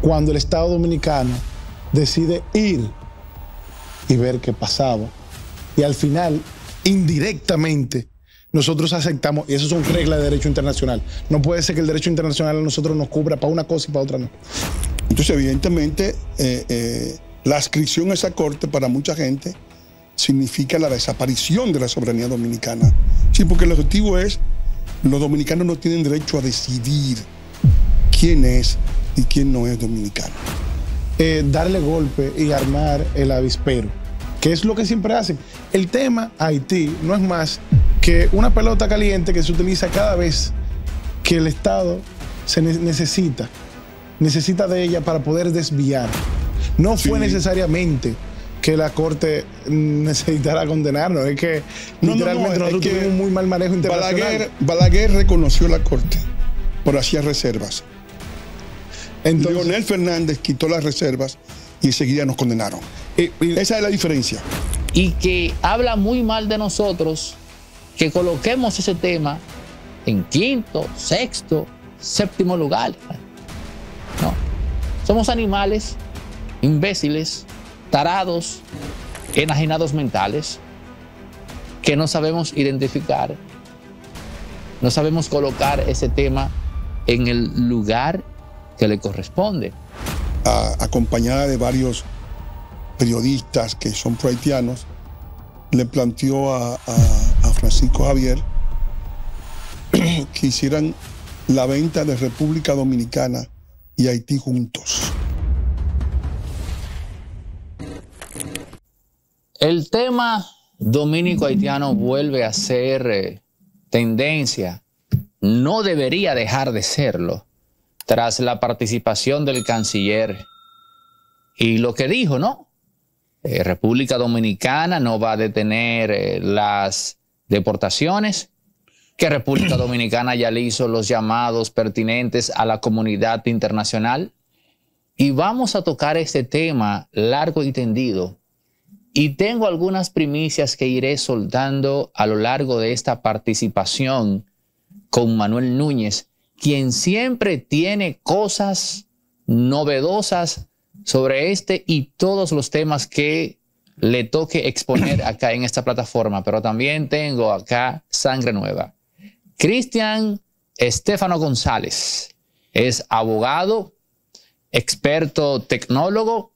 cuando el Estado Dominicano decide ir y ver qué pasaba. Y al final, indirectamente, nosotros aceptamos, y eso son reglas de derecho internacional. No puede ser que el derecho internacional a nosotros nos cubra para una cosa y para otra no. Entonces, evidentemente, eh, eh, la adscripción a esa corte para mucha gente significa la desaparición de la soberanía dominicana. Sí, porque el objetivo es, los dominicanos no tienen derecho a decidir quién es y quién no es dominicano. Eh, darle golpe y armar el avispero, que es lo que siempre hacen. El tema Haití no es más que una pelota caliente que se utiliza cada vez que el Estado se necesita, necesita de ella para poder desviar. No fue necesariamente que la corte mm, necesitara condenarnos. Es que no, literalmente es que un muy mal manejo internacional. Balaguer, Balaguer reconoció la corte por hacía reservas. Entonces, Leonel Fernández quitó las reservas y enseguida nos condenaron. Eh, eh, Esa es la diferencia. Y que habla muy mal de nosotros que coloquemos ese tema en quinto, sexto, séptimo lugar. No. Somos animales, imbéciles, tarados, enajenados mentales, que no sabemos identificar, no sabemos colocar ese tema en el lugar que le corresponde. acompañada de varios periodistas que son prohaitianos, le planteó a, Francisco Javier que hicieran la venta de República Dominicana y Haití juntos. El tema dominico-haitiano vuelve a ser eh, tendencia. No debería dejar de serlo tras la participación del canciller y lo que dijo, ¿no? Eh, República Dominicana no va a detener eh, las deportaciones, que República Dominicana ya le hizo los llamados pertinentes a la comunidad internacional. Y vamos a tocar este tema largo y tendido. Y tengo algunas primicias que iré soltando a lo largo de esta participación con Manuel Núñez quien siempre tiene cosas novedosas sobre este y todos los temas que le toque exponer acá en esta plataforma, pero también tengo acá sangre nueva. Cristian Estefano González es abogado, experto tecnólogo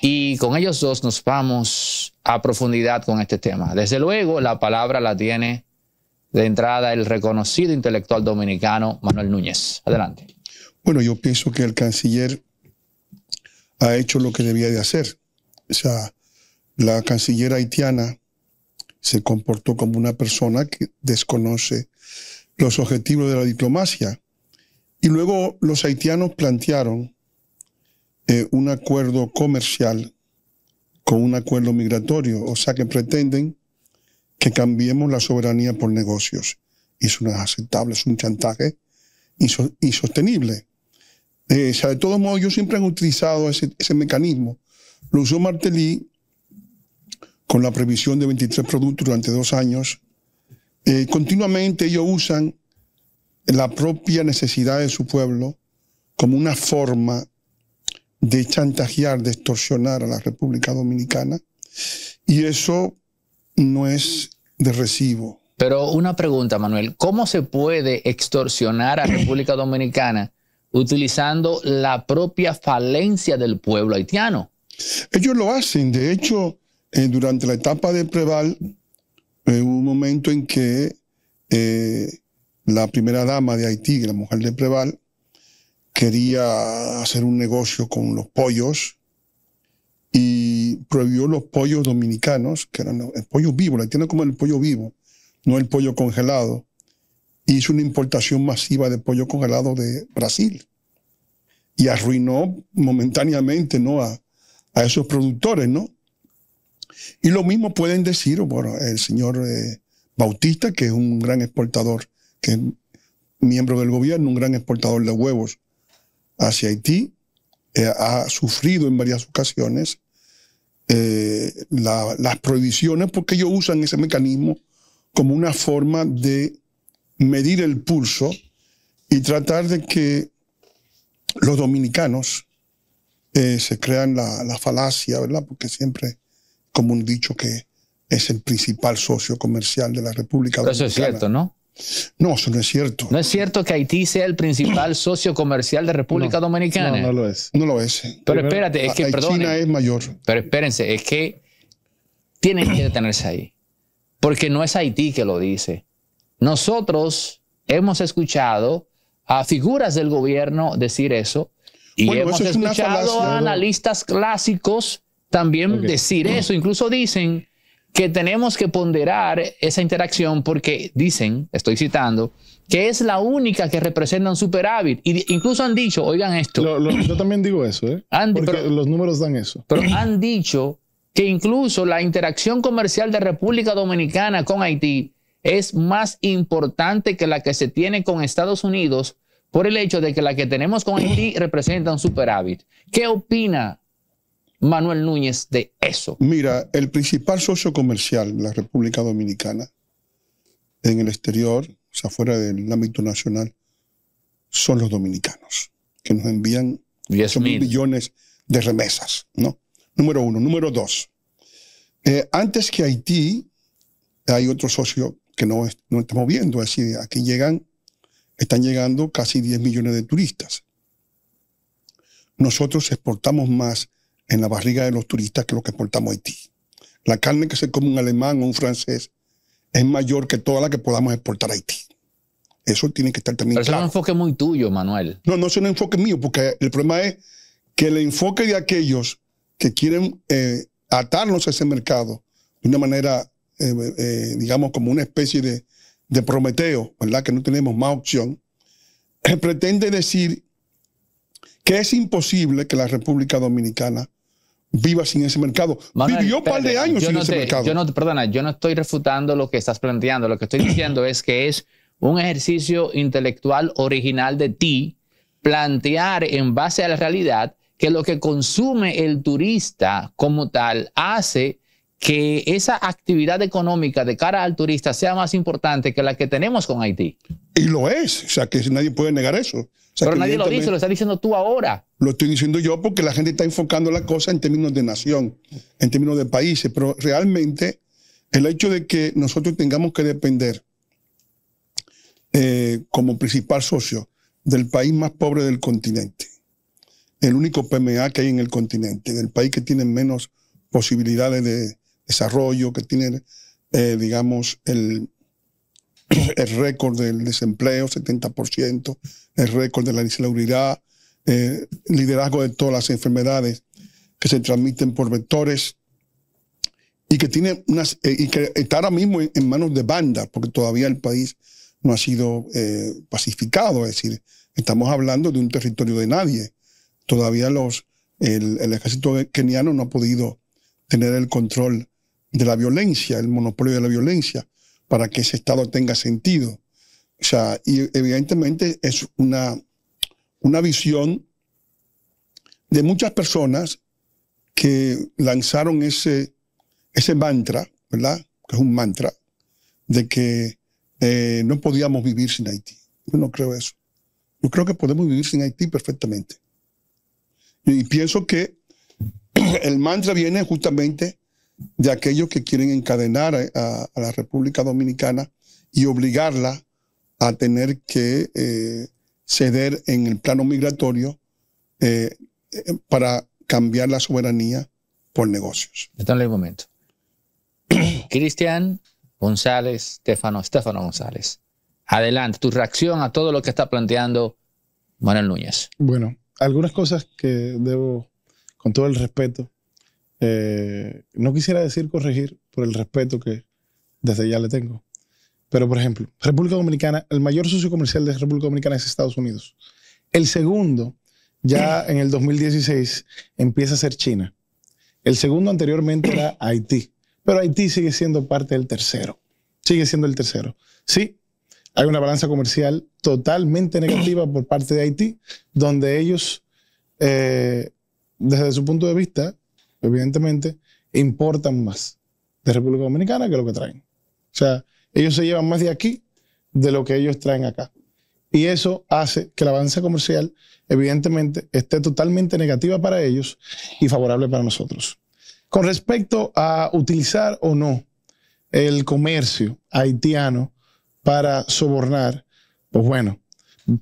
y con ellos dos nos vamos a profundidad con este tema. Desde luego, la palabra la tiene de entrada el reconocido intelectual dominicano Manuel Núñez. Adelante. Bueno, yo pienso que el canciller ha hecho lo que debía de hacer. O sea, la canciller haitiana se comportó como una persona que desconoce los objetivos de la diplomacia. Y luego los haitianos plantearon eh, un acuerdo comercial con un acuerdo migratorio, o sea que pretenden que cambiemos la soberanía por negocios. Eso no es aceptable, es un chantaje insostenible. Eh, de todos modos, yo siempre han utilizado ese, mecanismo. Lo usó Martelly con la previsión de 23 productos durante dos años. Eh, continuamente ellos usan la propia necesidad de su pueblo como una forma de chantajear, de extorsionar a la República Dominicana. Y eso no es de recibo. Pero una pregunta, Manuel, ¿cómo se puede extorsionar a República Dominicana utilizando la propia falencia del pueblo haitiano? Ellos lo hacen, de hecho, eh, durante la etapa de Preval, en eh, un momento en que eh, la primera dama de Haití, la mujer de Preval, quería hacer un negocio con los pollos y prohibió los pollos dominicanos, que eran pollos vivos, vivo, la como el pollo vivo, no el pollo congelado. Hizo una importación masiva de pollo congelado de Brasil y arruinó momentáneamente ¿no? a, esos productores, ¿no? Y lo mismo pueden decir, bueno, el señor eh, Bautista, que es un gran exportador, que es miembro del gobierno, un gran exportador de huevos hacia Haití, eh, ha sufrido en varias ocasiones eh, las prohibiciones porque ellos usan ese mecanismo como una forma de medir el pulso y tratar de que los dominicanos eh, se crean la, falacia, ¿verdad? Porque siempre, como un dicho que es el principal socio comercial de la República Dominicana. Eso es cierto, ¿no? No, eso no es cierto. No es cierto que Haití sea el principal socio comercial de República Dominicana. No, no lo es. No lo es. Pero espérate, es que, China es mayor. Pero espérense, es que tiene que detenerse ahí. Porque no es Haití que lo dice. Nosotros hemos escuchado a figuras del gobierno decir eso. Y hemos escuchado a analistas clásicos también decir eso. Incluso dicen que tenemos que ponderar esa interacción porque dicen, estoy citando, que es la única que representa un superávit. Y incluso han dicho, oigan esto. yo también digo eso, ¿eh? porque los números dan eso. Pero han dicho que incluso la interacción comercial de República Dominicana con Haití es más importante que la que se tiene con Estados Unidos por el hecho de que la que tenemos con Haití representa un superávit. ¿Qué opina Manuel Núñez de eso? Mira, el principal socio comercial de la República Dominicana en el exterior, o sea, fuera del ámbito nacional, son los dominicanos, que nos envían 10 mil millones de remesas, ¿no? Número uno. Número dos, eh, antes que Haití, hay otro socio que no, no estamos viendo, así, decir, aquí llegan, están llegando casi 10 millones de turistas. Nosotros exportamos más en la barriga de los turistas que lo que exportamos a Haití. La carne que se come un alemán o un francés es mayor que toda la que podamos exportar a Haití. Eso tiene que estar también Pero es un enfoque muy tuyo, Manuel. No, no es un enfoque mío, porque el problema es que el enfoque de aquellos que quieren eh, atarnos a ese mercado de una manera, eh, eh, digamos, como una especie de, de Prometeo, ¿verdad? Que no tenemos más opción, pretende decir que es imposible que la República Dominicana viva sin ese mercado. Vivió un par de años sin ese mercado. Yo no, perdona, yo no estoy refutando lo que estás planteando. Lo que estoy diciendo es que es un ejercicio intelectual original de ti plantear en base a la realidad que lo que consume el turista como tal hace que esa actividad económica de cara al turista sea más importante que la que tenemos con Haití. Y lo es, o sea que nadie puede negar eso. Pero nadie lo dice, lo estás diciendo tú ahora. Lo estoy diciendo yo porque la gente está enfocando la cosa en términos de nación, en términos de países, pero realmente el hecho de que nosotros tengamos que depender eh, como principal socio del país más pobre del continente, el único PMA que hay en el continente, del país que tiene menos posibilidades de desarrollo, que tiene, eh, digamos, el récord del desempleo, 70%, el récord de la inseguridad, eh, liderazgo de todas las enfermedades que se transmiten por vectores y que tiene unas eh, y que está ahora mismo en, manos de bandas porque todavía el país no ha sido eh, pacificado, es decir, estamos hablando de un territorio de nadie. Todavía los el ejército keniano no ha podido tener el control de la violencia, el monopolio de la violencia, para que ese Estado tenga sentido. O sea, y evidentemente es una, una visión de muchas personas que lanzaron ese, ese mantra, ¿verdad? Que es un mantra, de que eh, no podíamos vivir sin Haití. Yo no creo eso. Yo creo que podemos vivir sin Haití perfectamente. Y pienso que el mantra viene justamente de aquellos que quieren encadenar a la República Dominicana y obligarla a tener que eh, ceder en el plano migratorio eh, eh, para cambiar la soberanía por negocios. Está en el momento. Cristian González, Estefano, Stefano González. Adelante, tu reacción a todo lo que está planteando Manuel Núñez. Bueno, algunas cosas que debo, con todo el respeto, no quisiera decir corregir por el respeto que desde ya le tengo, pero, por ejemplo, República Dominicana, el mayor socio comercial de República Dominicana es Estados Unidos. El segundo, ya en el 2016, empieza a ser China. El segundo anteriormente era Haití, pero Haití sigue siendo parte del tercero. Sigue siendo el tercero. Sí, hay una balanza comercial totalmente negativa por parte de Haití, donde ellos, eh, desde su punto de vista, evidentemente, importan más de República Dominicana que lo que traen. O sea, ellos se llevan más de aquí de lo que ellos traen acá. Y eso hace que la balanza comercial, evidentemente, esté totalmente negativa para ellos y favorable para nosotros. Con respecto a utilizar o no el comercio haitiano para sobornar, pues bueno,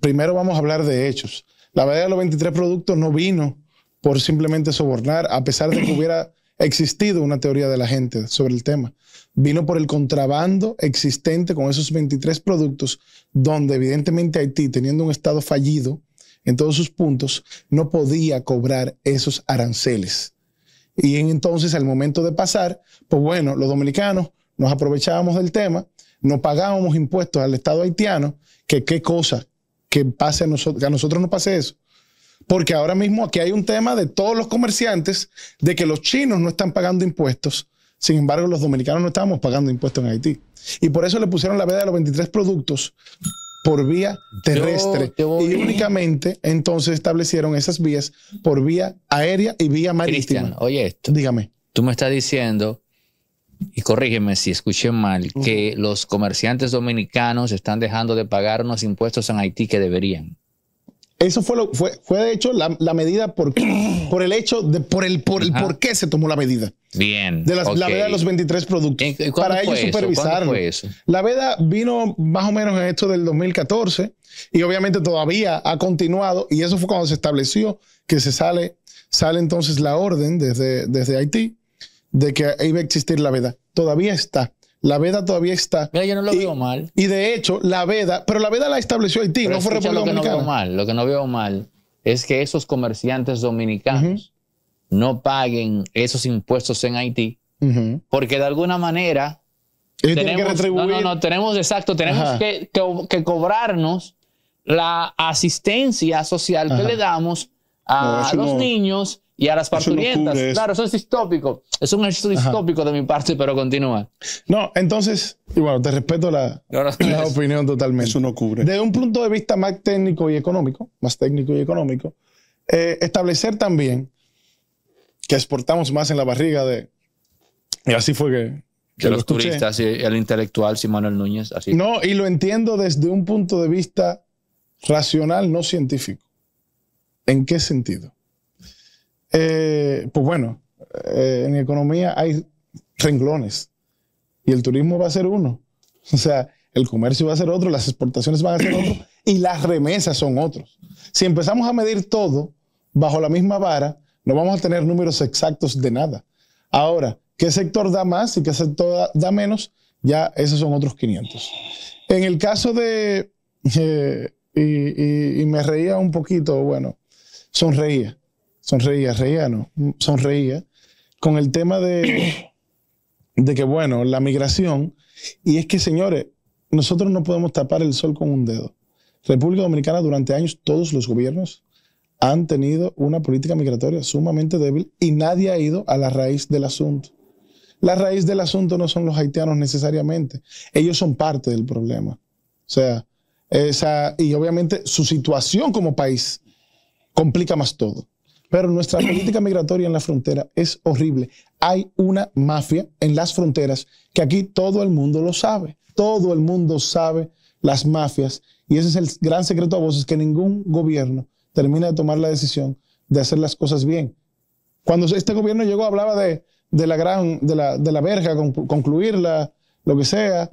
primero vamos a hablar de hechos. La verdad, de los 23 productos no vino por simplemente sobornar, a pesar de que hubiera existido una teoría de la gente sobre el tema vino por el contrabando existente con esos 23 productos, donde evidentemente Haití, teniendo un Estado fallido en todos sus puntos, no podía cobrar esos aranceles. Y entonces, al momento de pasar, pues bueno, los dominicanos nos aprovechábamos del tema, no pagábamos impuestos al Estado haitiano, que qué cosa, que pase a nosotros, a nosotros no pase eso. Porque ahora mismo aquí hay un tema de todos los comerciantes, de que los chinos no están pagando impuestos, sin embargo, los dominicanos no estábamos pagando impuestos en Haití. Y por eso le pusieron la veda de los 23 productos por vía terrestre. y únicamente entonces establecieron esas vías por vía aérea y vía marítima. Cristian, oye esto. Dígame. Tú me estás diciendo, y corrígeme si escuché mal, que los comerciantes dominicanos están dejando de pagar impuestos en Haití que deberían. Eso fue, lo, fue, fue de hecho la, medida por, por el hecho de por el por el por qué se tomó la medida. Bien. De la veda de los 23 productos. Para ellos supervisar. La veda vino más o menos en esto del 2014 y obviamente todavía ha continuado y eso fue cuando se estableció que se sale sale entonces la orden desde, desde Haití de que iba a existir la veda. Todavía está. La veda todavía está. Mira, yo no lo veo mal. Y de hecho, la veda, pero la veda la estableció Haití, no fue República lo que No veo mal, lo que no veo mal es que esos comerciantes dominicanos no paguen esos impuestos en Haití, porque de alguna manera tenemos, que no, tenemos exacto, tenemos que, cobrarnos la asistencia social que le damos a los niños y a las parturientas. claro, eso es distópico. Es un ejercicio distópico de mi parte, pero continúa. No, entonces, y bueno, te respeto la, opinión totalmente. Eso no cubre. Desde un punto de vista más técnico y económico, más técnico y económico, eh, establecer también que exportamos más en la barriga de... Y así fue que... que los lo turistas y el intelectual, si Manuel Núñez. Así. No, y lo entiendo desde un punto de vista racional, no científico. ¿En qué sentido? Eh, pues bueno, eh, en economía hay renglones y el turismo va a ser uno. O sea, el comercio va a ser otro, las exportaciones van a ser otro y las remesas son otros. Si empezamos a medir todo bajo la misma vara, no vamos a tener números exactos de nada. Ahora, ¿qué sector da más y qué sector da, menos? Ya esos son otros 500. En el caso de, eh, y, me reía un poquito, bueno, sonreía. Sonreía, reía, no, mm, sonreía. Con el tema de, de que, bueno, la migración. Y es que, señores, nosotros no podemos tapar el sol con un dedo. República Dominicana durante años todos los gobiernos han tenido una política migratoria sumamente débil y nadie ha ido a la raíz del asunto. La raíz del asunto no son los haitianos necesariamente, ellos son parte del problema. O sea, esa, y obviamente su situación como país complica más todo. Pero nuestra política migratoria en la frontera es horrible. Hay una mafia en las fronteras que aquí todo el mundo lo sabe. Todo el mundo sabe las mafias. Y ese es el gran secreto a vos es que ningún gobierno termina de tomar la decisión de hacer las cosas bien. Cuando este gobierno llegó hablaba de, la gran, de la, de verja, concluirla, lo que sea.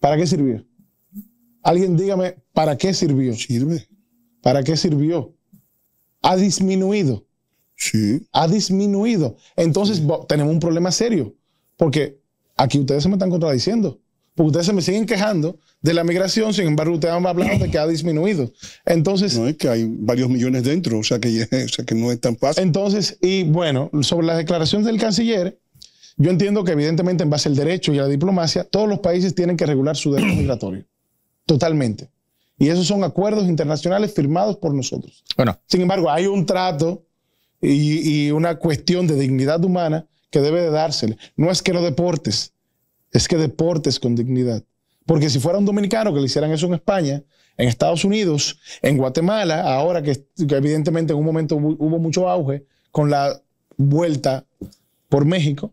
¿Para qué sirvió? Alguien dígame, ¿para qué sirvió? Sirve. ¿Para qué sirvió? ha disminuido. Sí. Ha disminuido. Entonces tenemos un problema serio, porque aquí ustedes se me están contradiciendo, porque ustedes se me siguen quejando de la migración, sin embargo ustedes han hablado de que ha disminuido. Entonces... No es que hay varios millones dentro, o sea que, o sea que no es tan fácil. Entonces, y bueno, sobre las declaraciones del canciller, yo entiendo que evidentemente en base al derecho y a la diplomacia, todos los países tienen que regular su derecho migratorio. Totalmente. Y esos son acuerdos internacionales firmados por nosotros. Bueno. Sin embargo, hay un trato y, una cuestión de dignidad humana que debe de dársele. No es que no deportes, es que deportes con dignidad. Porque si fuera un dominicano que le hicieran eso en España, en Estados Unidos, en Guatemala, ahora que, evidentemente en un momento hubo mucho auge con la vuelta por México,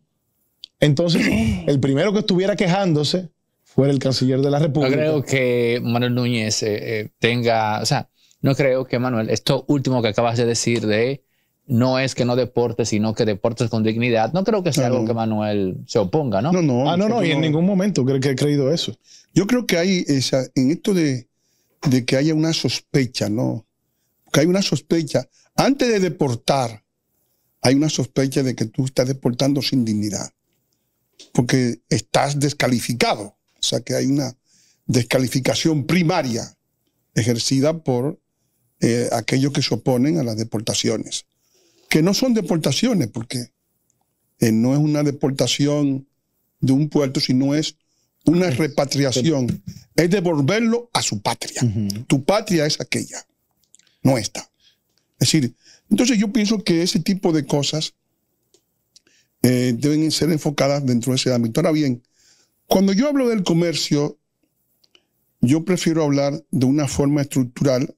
entonces el primero que estuviera quejándose fue el canciller de la República. No creo que Manuel Núñez eh, eh, tenga, o sea, no creo que Manuel, esto último que acabas de decir de no es que no deportes, sino que deportes con dignidad, no creo que sea algo que Manuel se oponga, ¿no? No, no, ah, no, no, y en ningún momento creo que he creído eso. Yo creo que hay esa, en esto de, de que haya una sospecha, ¿no? Que hay una sospecha. Antes de deportar, hay una sospecha de que tú estás deportando sin dignidad, porque estás descalificado. O sea que hay una descalificación primaria ejercida por eh, aquellos que se oponen a las deportaciones, que no son deportaciones, porque eh, no es una deportación de un puerto, sino es una repatriación, es devolverlo a su patria. Tu patria es aquella, no esta. Es decir, entonces yo pienso que ese tipo de cosas eh, deben ser enfocadas dentro de ese ámbito. Ahora bien, cuando yo hablo del comercio, yo prefiero hablar de una forma estructural,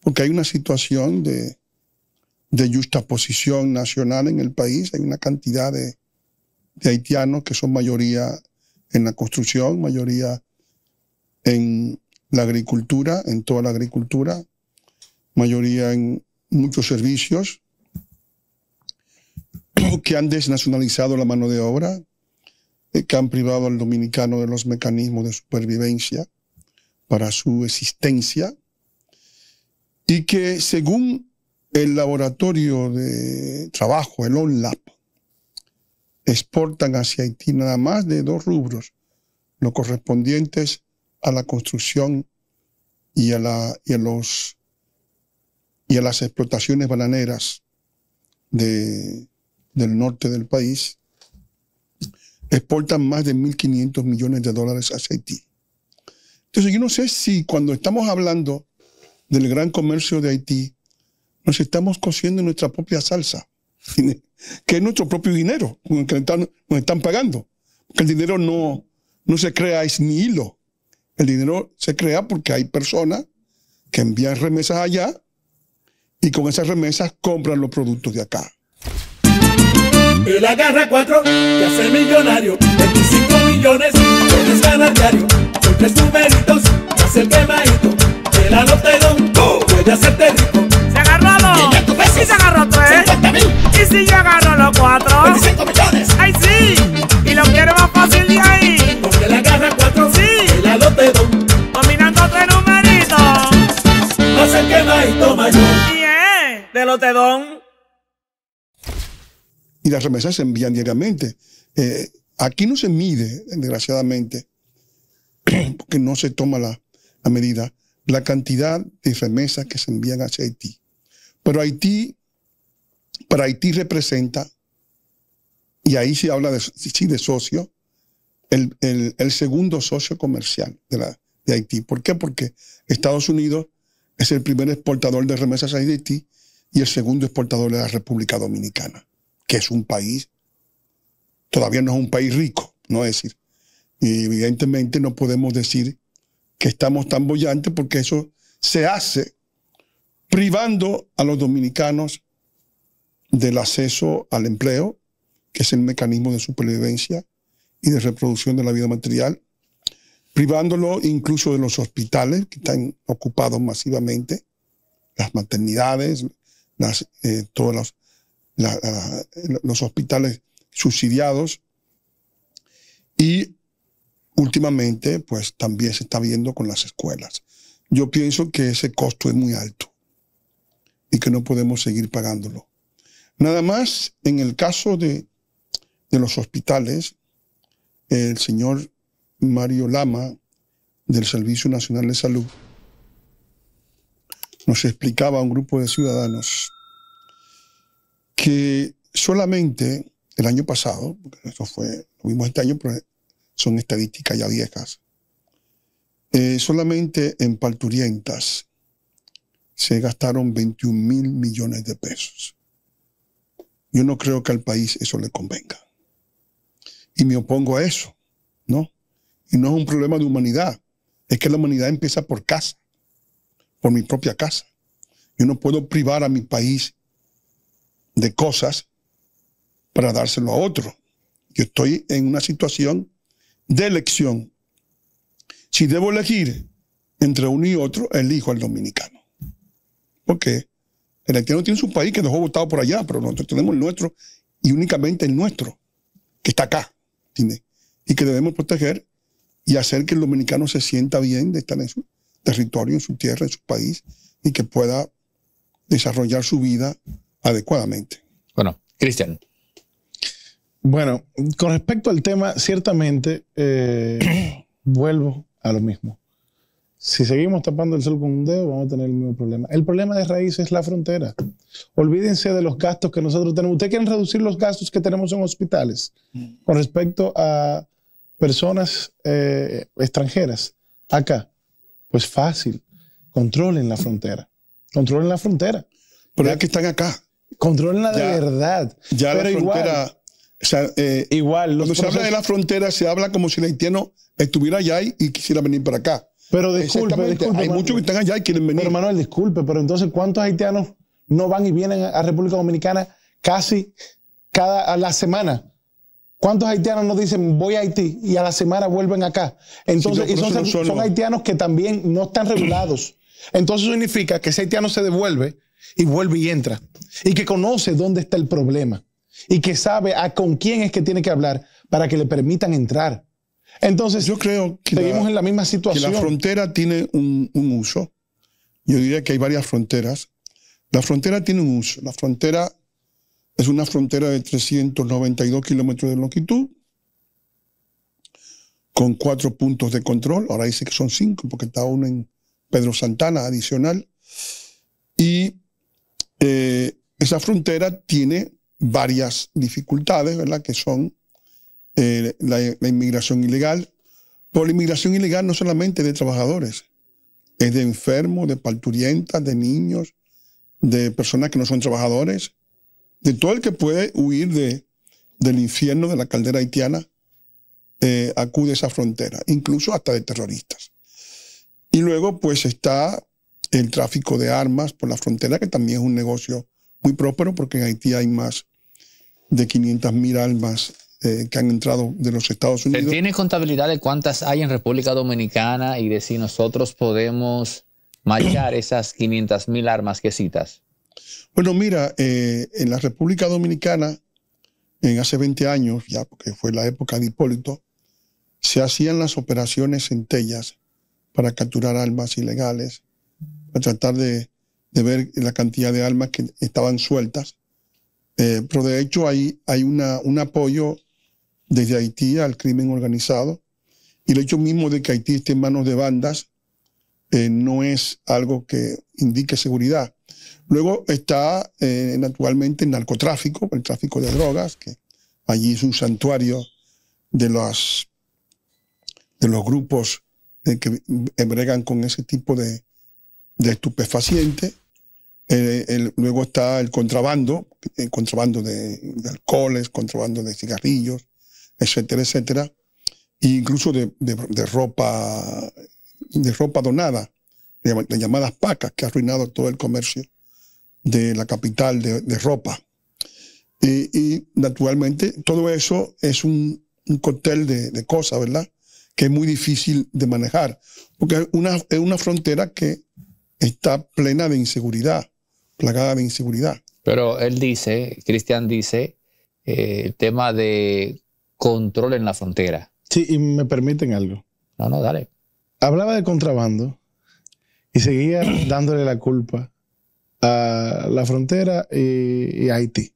porque hay una situación de, de justaposición nacional en el país, hay una cantidad de, de haitianos que son mayoría en la construcción, mayoría en la agricultura, en toda la agricultura, mayoría en muchos servicios, que han desnacionalizado la mano de obra, eh, que han privado al dominicano de los mecanismos de supervivencia para su existencia y que según el laboratorio de trabajo, el ONLAP, exportan hacia Haití nada más de dos rubros, los correspondientes a la construcción y a, la, los, y a las explotaciones bananeras del norte del país, exportan más de 1.500 millones de dólares hacia Haití. Entonces, yo no sé si cuando estamos hablando del gran comercio de Haití, nos estamos cociendo nuestra propia salsa, que es nuestro propio dinero, que nos están pagando. Porque el dinero no, no se crea es ni hilo. El dinero se crea porque hay personas que envían remesas allá y con esas remesas compran los productos de acá. Él agarra cuatro, te hace millonario. 25 millones puedes ganar diario. Son tres numeritos, te hace el quemadito. El anota don, puede hacerte rico. Se agarró dos. Y se agarró tres. ¿eh? 50 Y si yo agarro los cuatro. 25 millones. Ay, sí. Y lo quiero más fácil de ahí. Porque él agarra cuatro, sí. De la don. Combinando tres numeritos. Hace el quemadito mayor. Y yeah, de don y las remesas se envían diariamente. Eh, aquí no se mide, desgraciadamente, porque no se toma la, medida, la cantidad de remesas que se envían hacia Haití. Pero Haití, para Haití representa, y ahí se habla de, sí, de socio, el, segundo socio comercial de, de Haití. ¿Por qué? Porque Estados Unidos es el primer exportador de remesas a Haití y el segundo exportador de la República Dominicana que es un país, todavía no es un país rico, no es decir. Y evidentemente no podemos decir que estamos tan bollantes porque eso se hace privando a los dominicanos del acceso al empleo, que es el mecanismo de supervivencia y de reproducción de la vida material, privándolo incluso de los hospitales que están ocupados masivamente, las maternidades, las, eh, los hospitales subsidiados. Y últimamente, pues también se está viendo con las escuelas. Yo pienso que ese costo es muy alto y que no podemos seguir pagándolo. Nada más en el caso de, de los hospitales, el señor Mario Lama del Servicio Nacional de Salud nos explicaba a un grupo de ciudadanos que solamente el año pasado, porque eso fue, lo vimos este año, pero son estadísticas ya viejas, eh, solamente en parturientas se gastaron 21 mil millones de pesos. Yo no creo que al país eso le convenga. Y me opongo a eso, ¿no? Y no es un problema de humanidad, es que la humanidad empieza por casa, por mi propia casa. Yo no puedo privar a mi país de cosas para dárselo a otro. Yo estoy en una situación de elección. Si debo elegir entre uno y otro, elijo al dominicano. Porque el haitiano tiene su país que dejó votado por allá, pero nosotros tenemos el nuestro y únicamente el nuestro, que está acá, ¿tiene? y que debemos proteger y hacer que el dominicano se sienta bien de estar en su territorio, en su tierra, en su país, y que pueda desarrollar su vida adecuadamente. Bueno, Cristian. Bueno, con respecto al tema, ciertamente eh, vuelvo a lo mismo. Si seguimos tapando el sol con un dedo, vamos a tener el mismo problema. El problema de raíz es la frontera. Olvídense de los gastos que nosotros tenemos. Ustedes quieren reducir los gastos que tenemos en hospitales con respecto a personas eh, extranjeras acá. Pues fácil. Controlen la frontera. Controlen la frontera. Pero ya que están acá la de verdad. Ya Pero Igual, eh, cuando se habla de la frontera, se habla como si el haitiano estuviera allá y, quisiera venir para acá. Pero disculpe, Hay muchos que están allá y quieren venir. Pero disculpe, pero entonces, ¿cuántos haitianos no van y vienen a República Dominicana casi cada a la semana? ¿Cuántos haitianos no dicen voy a Haití y a la semana vuelven acá? Entonces, y son, son haitianos que también no están regulados. Entonces significa que ese haitiano se devuelve y vuelve y entra, y que conoce dónde está el problema, y que sabe a con quién es que tiene que hablar para que le permitan entrar. Entonces, yo creo que seguimos en la misma situación. Que la frontera tiene un, un uso. Yo diría que hay varias fronteras. La frontera tiene un uso. La frontera es una frontera de 392 kilómetros de longitud con cuatro puntos de control. Ahora dice que son cinco porque está uno en Pedro Santana adicional. Y eh, esa frontera tiene varias dificultades, ¿verdad? Que son eh, la, inmigración ilegal. por la inmigración ilegal no solamente de trabajadores, es de enfermos, de parturientas, de niños, de personas que no son trabajadores, de todo el que puede huir del infierno de la caldera haitiana, eh, acude a esa frontera, incluso hasta de terroristas. Y luego, pues está el tráfico de armas por la frontera, que también es un negocio muy próspero porque en Haití hay más de 500.000 armas eh, que han entrado de los Estados Unidos. ¿Tiene contabilidad de cuántas hay en República Dominicana y de si nosotros podemos marchar esas 500.000 armas que citas? Bueno, mira, eh, en la República Dominicana, en hace 20 años, ya porque fue la época de Hipólito, se hacían las operaciones centellas para capturar armas ilegales para tratar de, ver la cantidad de almas que estaban sueltas. Eh, pero de hecho hay, hay un apoyo desde Haití al crimen organizado y el hecho mismo de que Haití esté en manos de bandas eh, no es algo que indique seguridad. Luego está eh, naturalmente el narcotráfico, el tráfico de drogas, que allí es un santuario de los, de los grupos que embregan con ese tipo de, de estupefacientes. Eh, luego está el contrabando, el eh, contrabando de, alcoholes, contrabando de cigarrillos, etcétera, etcétera. E incluso de, ropa, de ropa donada, de, llamadas pacas, que ha arruinado todo el comercio de la capital de, ropa. Y, naturalmente todo eso es un, un cóctel de cosas, ¿verdad? que es muy difícil de manejar, porque una, es una frontera que está plena de inseguridad, plagada de inseguridad. Pero él dice, Cristian dice, eh, el tema de control en la frontera. Sí, y me permiten algo. No, no, dale. Hablaba de contrabando y seguía dándole la culpa a la frontera y, y a Haití.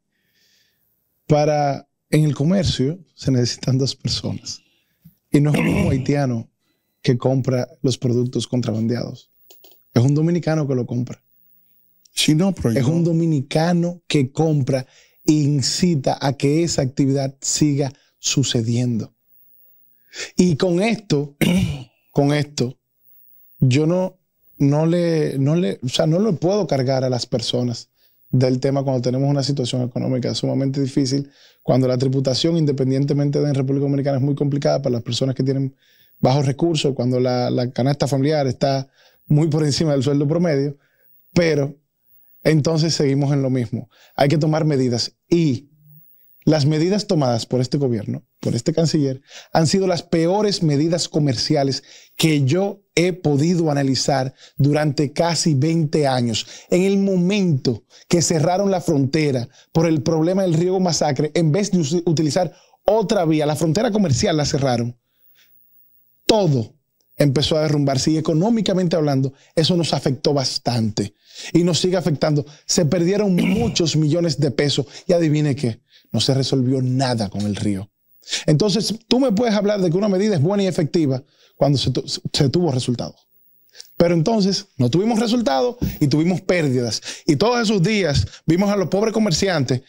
Para en el comercio se necesitan dos personas y no es un haitiano que compra los productos contrabandeados. Es un dominicano que lo compra. Sí, no, es un dominicano que compra e incita a que esa actividad siga sucediendo. Y con esto, con esto, yo no, no le, no le, o no lo puedo cargar a las personas del tema cuando tenemos una situación económica sumamente difícil, cuando la tributación, independientemente de en República Dominicana, es muy complicada para las personas que tienen bajos recursos, cuando la canasta familiar está muy por encima del sueldo promedio, pero entonces seguimos en lo mismo. Hay que tomar medidas y las medidas tomadas por este gobierno, por este canciller, han sido las peores medidas comerciales que yo he podido analizar durante casi 20 años. En el momento que cerraron la frontera por el problema del riego masacre, en vez de utilizar otra vía, la frontera comercial la cerraron. Todo empezó a derrumbarse y económicamente hablando, eso nos afectó bastante y nos sigue afectando. Se perdieron muchos millones de pesos y adivine qué, no se resolvió nada con el río. Entonces, tú me puedes hablar de que una medida es buena y efectiva cuando se, tuvo resultados. Pero entonces no tuvimos resultados y tuvimos pérdidas. Y todos esos días vimos a los pobres comerciantes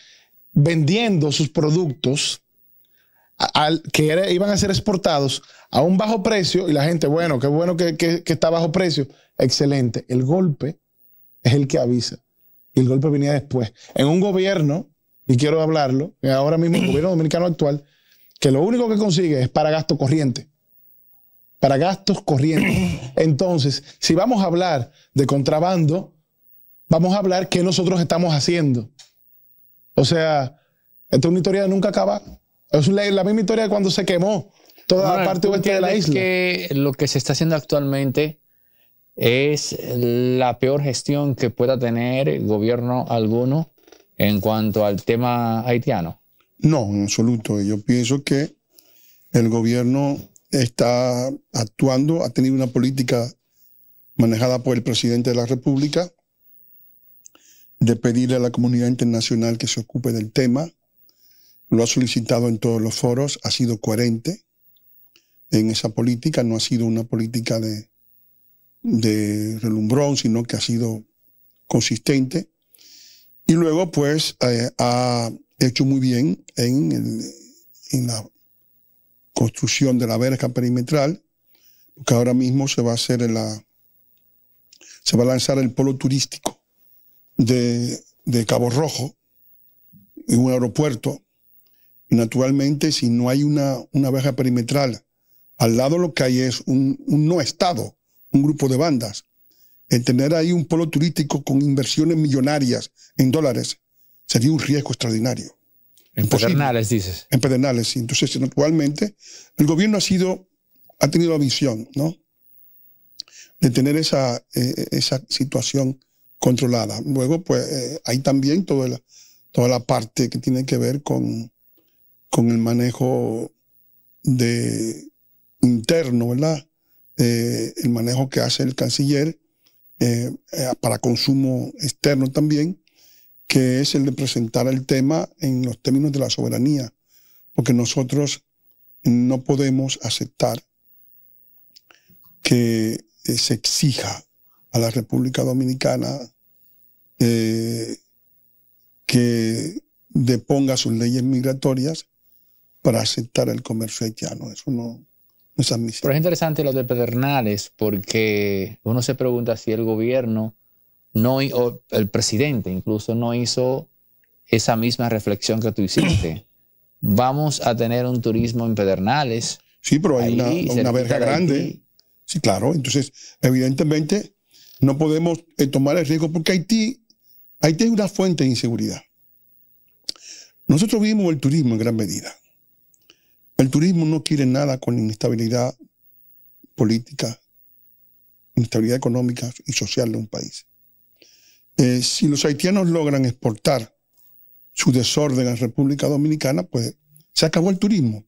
vendiendo sus productos que iban a ser exportados a un bajo precio y la gente, bueno, qué bueno que, está bajo precio, excelente. El golpe es el que avisa y el golpe venía después. En un gobierno, y quiero hablarlo, ahora mismo el gobierno dominicano actual, que lo único que consigue es para gasto corriente. Para gastos corrientes. Entonces, si vamos a hablar de contrabando, vamos a hablar qué nosotros estamos haciendo. O sea, esta auditoría nunca acaba es la misma historia de cuando se quemó toda la parte oeste de la isla. que lo que se está haciendo actualmente es la peor gestión que pueda tener gobierno alguno en cuanto al tema haitiano? No, en absoluto. Yo pienso que el gobierno está actuando, ha tenido una política manejada por el presidente de la República de pedirle a la comunidad internacional que se ocupe del tema, lo ha solicitado en todos los foros, ha sido coherente en esa política, no ha sido una política de, relumbrón, sino que ha sido consistente. Y luego, pues, eh, ha hecho muy bien en, la construcción de la verja perimetral, porque ahora mismo se va a hacer la, se va a lanzar el polo turístico de, de Cabo Rojo, en un aeropuerto Naturalmente, si no hay una, una perimetral, al lado lo que hay es un, no Estado, un grupo de bandas. El tener ahí un polo turístico con inversiones millonarias en dólares sería un riesgo extraordinario. En Pedernales, dices. En Pedernales, sí. Entonces, naturalmente, el gobierno ha sido, ha tenido la visión, ¿no? De tener esa, eh, situación controlada. Luego, pues, hay eh, también toda la parte que tiene que ver con con el manejo interno, ¿verdad? Eh, el manejo que hace el canciller eh, eh, para consumo externo también, que es el de presentar el tema en los términos de la soberanía, porque nosotros no podemos aceptar que se exija a la República Dominicana que deponga sus leyes migratorias para aceptar el comercio haitiano. Eso no, es admisible. Pero es interesante lo de Pedernales porque uno se pregunta si el gobierno no, o el presidente incluso no hizo esa misma reflexión que tú hiciste. Vamos a tener un turismo en Pedernales. Sí, pero hay una, una verja grande. Sí, claro. Entonces, evidentemente, no podemos eh, tomar el riesgo porque Haití, Haití es una fuente de inseguridad. Nosotros vivimos el turismo en gran medida. El turismo no quiere nada con la inestabilidad política, inestabilidad económica y social de un país. Eh, si los haitianos logran exportar su desorden a República Dominicana, pues se acabó el turismo.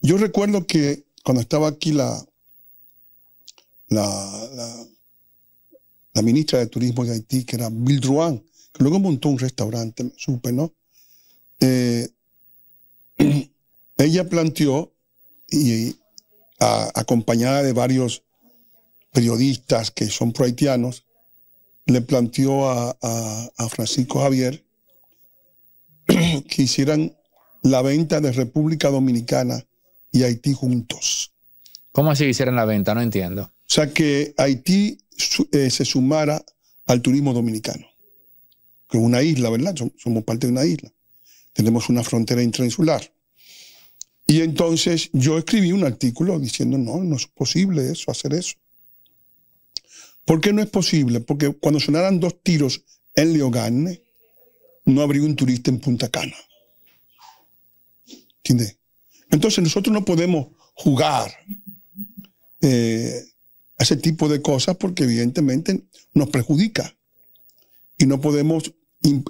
Yo recuerdo que cuando estaba aquí la, la, la, ministra de Turismo de Haití, que era Ruan, que luego montó un restaurante, supe, ¿no? Eh, Ella planteó, y acompañada de varios periodistas que son prohaitianos, le planteó a, Francisco Javier que hicieran la venta de República Dominicana y Haití juntos. ¿Cómo así hicieran la venta? No entiendo. O sea, que Haití eh, se sumara al turismo dominicano, que es una isla, ¿verdad? Somos, parte de una isla. Tenemos una frontera intrainsular. Y entonces yo escribí un artículo diciendo, no, no es posible eso, hacer eso. ¿Por qué no es posible? Porque cuando sonaran dos tiros en Leogarne, no habría un turista en Punta Cana. Entonces nosotros no podemos jugar a eh, ese tipo de cosas porque evidentemente nos perjudica. Y no podemos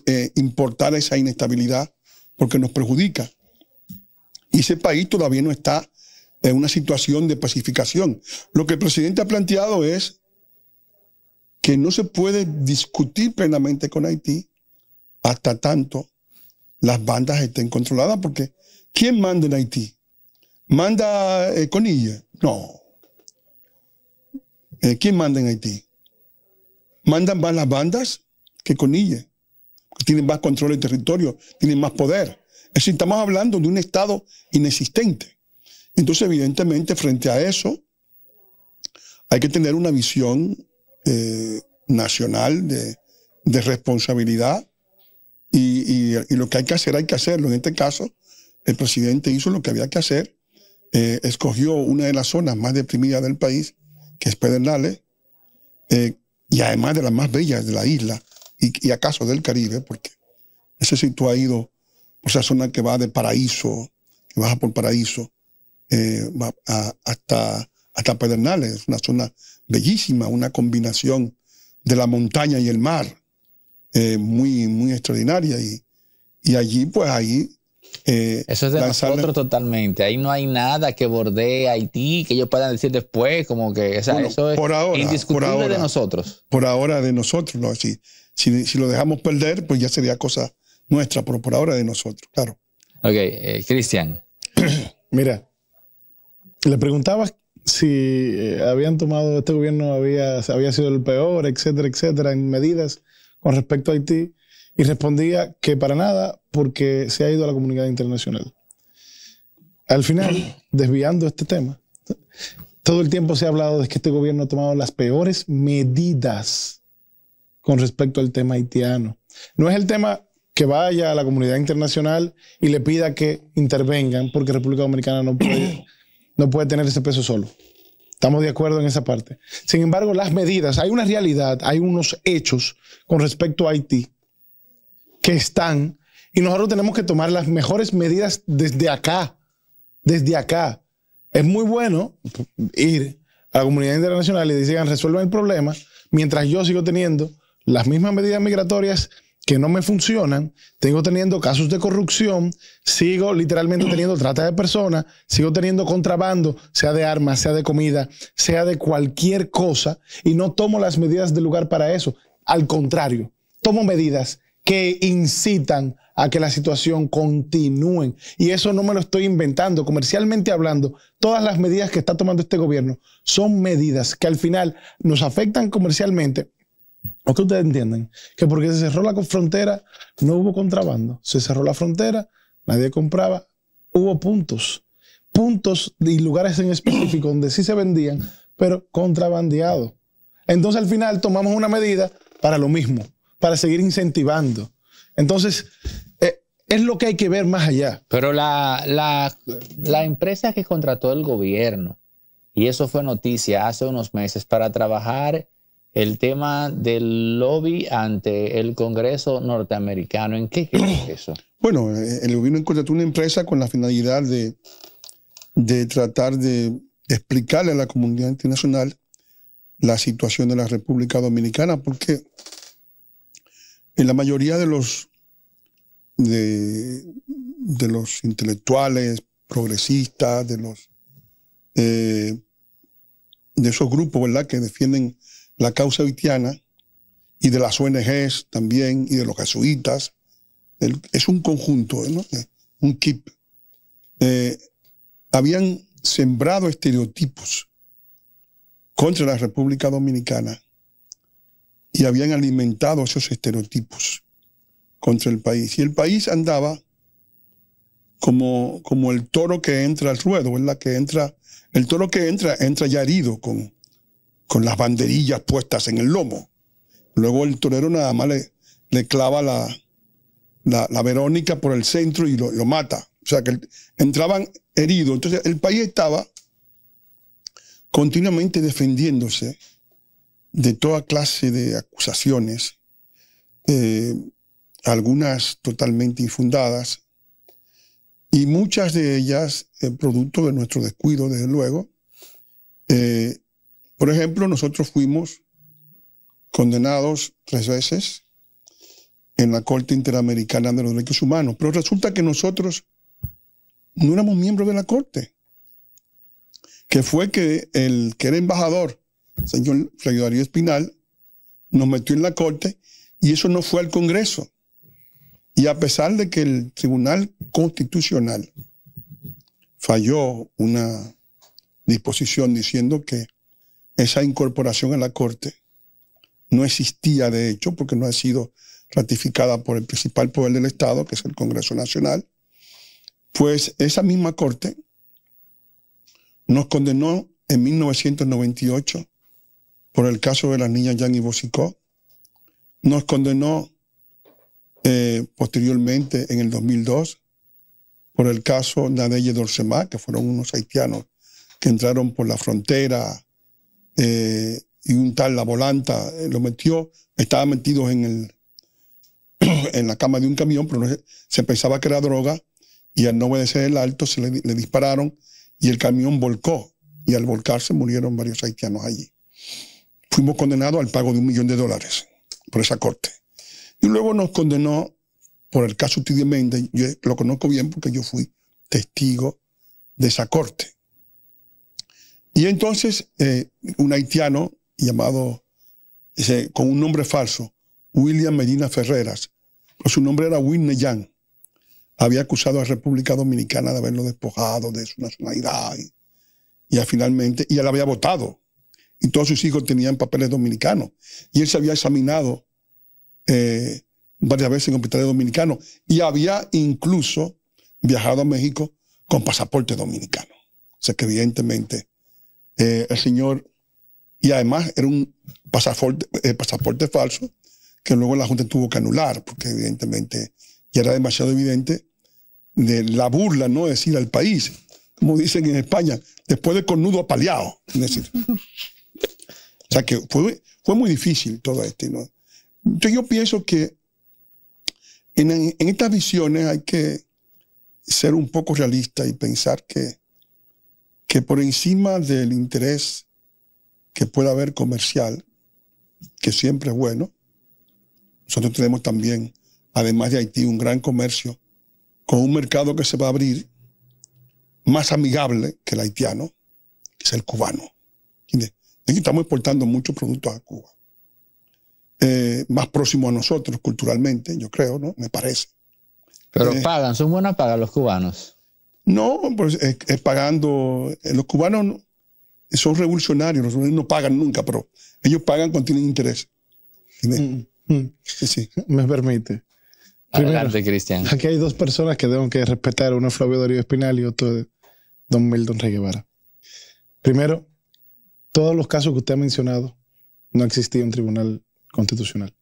eh, importar esa inestabilidad porque nos perjudica. Y ese país todavía no está en una situación de pacificación. Lo que el presidente ha planteado es que no se puede discutir plenamente con Haití hasta tanto las bandas estén controladas, porque ¿quién manda en Haití? ¿Manda eh, Conille? No. Eh, ¿Quién manda en Haití? Mandan más las bandas que Conille? tienen más control del territorio, tienen más poder estamos hablando de un Estado inexistente. Entonces, evidentemente, frente a eso, hay que tener una visión eh, nacional de, responsabilidad y, lo que hay que hacer, hay que hacerlo. En este caso, el presidente hizo lo que había que hacer, eh, escogió una de las zonas más deprimidas del país, que es Pedernales, eh, y además de las más bellas de la isla y acaso del Caribe, porque ese sitio ha ido o sea, zona que va de paraíso, que baja por paraíso, eh, hasta, hasta Pedernales, una zona bellísima, una combinación de la montaña y el mar, eh, muy, muy extraordinaria. Y, y allí, pues ahí... Eh, eso es de nosotros totalmente. Ahí no hay nada que bordee Haití, que ellos puedan decir después, como que eso es indiscutible de nosotros. Por ahora de nosotros, ¿no? Si, si, si lo dejamos perder, pues ya sería cosa nuestra procuradora de nosotros, claro. Ok, eh, Cristian. Mira, le preguntabas si eh, habían tomado, este gobierno había, había sido el peor, etcétera, etcétera, en medidas con respecto a Haití, y respondía que para nada, porque se ha ido a la comunidad internacional. Al final, desviando este tema, todo el tiempo se ha hablado de que este gobierno ha tomado las peores medidas con respecto al tema haitiano. No es el tema que vaya a la comunidad internacional y le pida que intervengan, porque República Dominicana no puede, no puede tener ese peso solo. Estamos de acuerdo en esa parte. Sin embargo, las medidas, hay una realidad, hay unos hechos con respecto a Haití que están y nosotros tenemos que tomar las mejores medidas desde acá, desde acá. Es muy bueno ir a la comunidad internacional y decir, resuelvan el problema, mientras yo sigo teniendo las mismas medidas migratorias que no me funcionan, tengo teniendo casos de corrupción, sigo literalmente teniendo trata de personas, sigo teniendo contrabando, sea de armas, sea de comida, sea de cualquier cosa, y no tomo las medidas de lugar para eso. Al contrario, tomo medidas que incitan a que la situación continúe. Y eso no me lo estoy inventando. Comercialmente hablando, todas las medidas que está tomando este gobierno son medidas que al final nos afectan comercialmente, ¿O qué ustedes entienden? Que porque se cerró la frontera, no hubo contrabando. Se cerró la frontera, nadie compraba. Hubo puntos, puntos y lugares en específico donde sí se vendían, pero contrabandeado. Entonces al final tomamos una medida para lo mismo, para seguir incentivando. Entonces, eh, es lo que hay que ver más allá. Pero la, la, la empresa que contrató el gobierno, y eso fue noticia hace unos meses, para trabajar el tema del lobby ante el Congreso norteamericano. ¿En qué es eso? Bueno, el gobierno contrató una empresa con la finalidad de, de tratar de, explicarle a la comunidad internacional la situación de la República Dominicana, porque en la mayoría de los, de, los intelectuales progresistas, de los eh, de esos grupos ¿verdad? que defienden la causa haitiana y de las ONGs también y de los jesuitas. es un conjunto, un kit. Eh, habían sembrado estereotipos contra la República Dominicana y habían alimentado esos estereotipos contra el país. Y el país andaba como, como el toro que entra al ruedo, ¿verdad? Que entra, el toro que entra, entra ya herido con, con las banderillas puestas en el lomo. Luego el torero nada más le, clava la, Verónica por el centro y lo, mata. O sea que entraban heridos. Entonces el país estaba continuamente defendiéndose de toda clase de acusaciones, eh, algunas totalmente infundadas, y muchas de ellas eh, producto de nuestro descuido, desde luego, eh, por ejemplo, nosotros fuimos condenados tres veces en la Corte Interamericana de los Derechos Humanos, pero resulta que nosotros no éramos miembros de la Corte, que fue que el que era embajador, señor Flavio Darío Espinal, nos metió en la Corte y eso no fue al Congreso. Y a pesar de que el Tribunal Constitucional falló una disposición diciendo que esa incorporación a la Corte no existía de hecho porque no ha sido ratificada por el principal poder del Estado, que es el Congreso Nacional, pues esa misma Corte nos condenó en 1998 por el caso de las niñas Yang y Bosicó, nos condenó eh, posteriormente en el 2002 por el caso Nadeye Dorsema, que fueron unos haitianos que entraron por la frontera eh, y un tal La Volanta eh, lo metió, estaba metido en, en la cama de un camión, pero se, pensaba que era droga y al no obedecer el alto se le, dispararon y el camión volcó y al volcarse murieron varios haitianos allí. Fuimos condenados al pago de un millón de dólares por esa corte. Y luego nos condenó por el caso Tidio Méndez. Yo lo conozco bien porque yo fui testigo de esa corte. Y entonces eh, un haitiano llamado, con un nombre falso, William Medina Ferreras, pues su nombre era Winne Yang, había acusado a la República Dominicana de haberlo despojado de su nacionalidad y, y finalmente, y él había votado. Y todos sus hijos tenían papeles dominicanos. Y él se había examinado eh, varias veces en hospitales dominicanos y había incluso viajado a México con pasaporte dominicano. O sea que evidentemente eh, el señor, y además era un eh, pasaporte, falso que luego la Junta tuvo que anular, porque evidentemente ya era demasiado evidente de la burla, no decir al país, como dicen en España, después de cornudo apaleado. Es decir. o sea que fue, fue muy difícil todo esto. ¿no? Entonces yo pienso que en, estas visiones hay que ser un poco realista y pensar que que por encima del interés que pueda haber comercial, que siempre es bueno, nosotros tenemos también, además de Haití, un gran comercio con un mercado que se va a abrir más amigable que el haitiano, que es el cubano. estamos exportando muchos productos a Cuba. Eh, más próximos a nosotros culturalmente, yo creo, ¿no? Me parece. Pero eh, pagan, son buenas pagas los cubanos. No, pues es, eh, eh, pagando. Eh, los cubanos son revolucionarios, los no pagan nunca, pero ellos pagan cuando tienen interés. Sí. Me mm, mm. permite. Adelante, Cristian. Aquí hay dos personas que tengo que respetar. Uno es Flavio Darío Espinal y otro es Don Milton Rey Guevara. Primero, todos los casos que usted ha mencionado no existía un tribunal constitucional.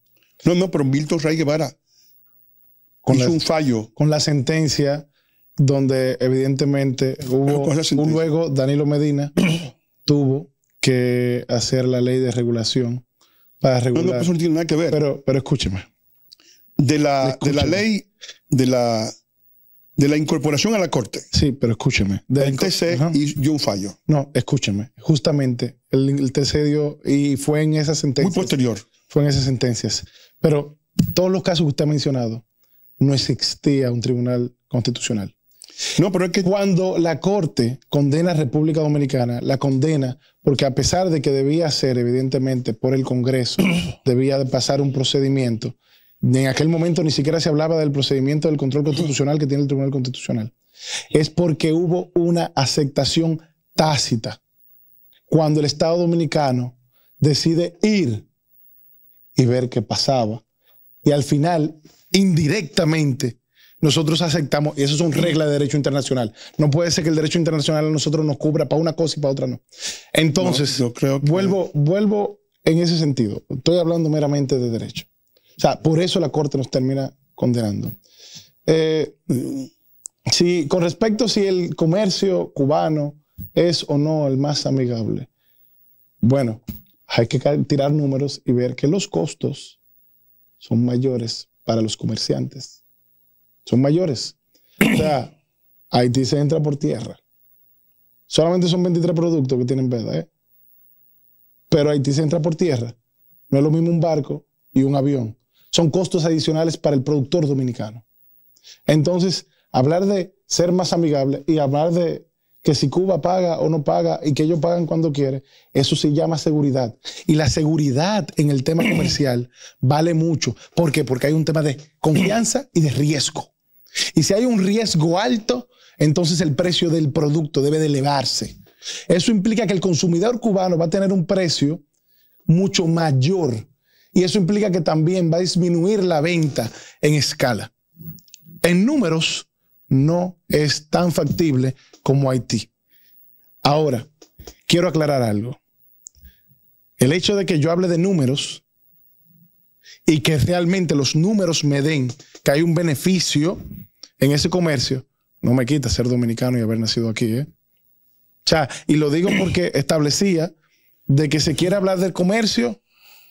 No, no, pero Milton Rey Guevara con hizo un fallo. Con la sentencia donde evidentemente hubo, un luego Danilo Medina tuvo que hacer la ley de regulación para regular. que Pero, pero escúcheme. De la, de la ley, de la, de la incorporación a la corte. Sí, pero escúcheme. el TC y un fallo. No, escúcheme. Justamente el, TC dio y fue en esa sentencia. Muy posterior. Fue en esas sentencias. Pero todos los casos que usted ha mencionado, no existía un tribunal constitucional. No, pero es que cuando la Corte condena a República Dominicana, la condena porque a pesar de que debía ser, evidentemente, por el Congreso, debía pasar un procedimiento, en aquel momento ni siquiera se hablaba del procedimiento del control constitucional que tiene el Tribunal Constitucional. Es porque hubo una aceptación tácita cuando el Estado Dominicano decide ir y ver qué pasaba. Y al final, indirectamente, nosotros aceptamos, y eso es una regla de derecho internacional. No puede ser que el derecho internacional a nosotros nos cubra para una cosa y para otra no. Entonces, vuelvo, vuelvo en ese sentido. Estoy hablando meramente de derecho. O sea, por eso la Corte nos termina condenando. Eh, si, con respecto a si el comercio cubano es o no el más amigable, bueno, hay que tirar números y ver que los costos son mayores para los comerciantes son mayores. O sea, Haití se entra por tierra. Solamente son 23 productos que tienen veda, ¿eh? Pero Haití se entra por tierra. No es lo mismo un barco y un avión. Son costos adicionales para el productor dominicano. Entonces, hablar de ser más amigable y hablar de que si Cuba paga o no paga y que ellos pagan cuando quieren, eso se llama seguridad. Y la seguridad en el tema comercial vale mucho. ¿Por qué? Porque hay un tema de confianza y de riesgo. Y si hay un riesgo alto, entonces el precio del producto debe de elevarse. Eso implica que el consumidor cubano va a tener un precio mucho mayor y eso implica que también va a disminuir la venta en escala. En números no es tan factible como Haití. Ahora, quiero aclarar algo. El hecho de que yo hable de números y que realmente los números me den que hay un beneficio en ese comercio, no me quita ser dominicano y haber nacido aquí. ¿eh? y lo digo porque establecía de que se quiere hablar del comercio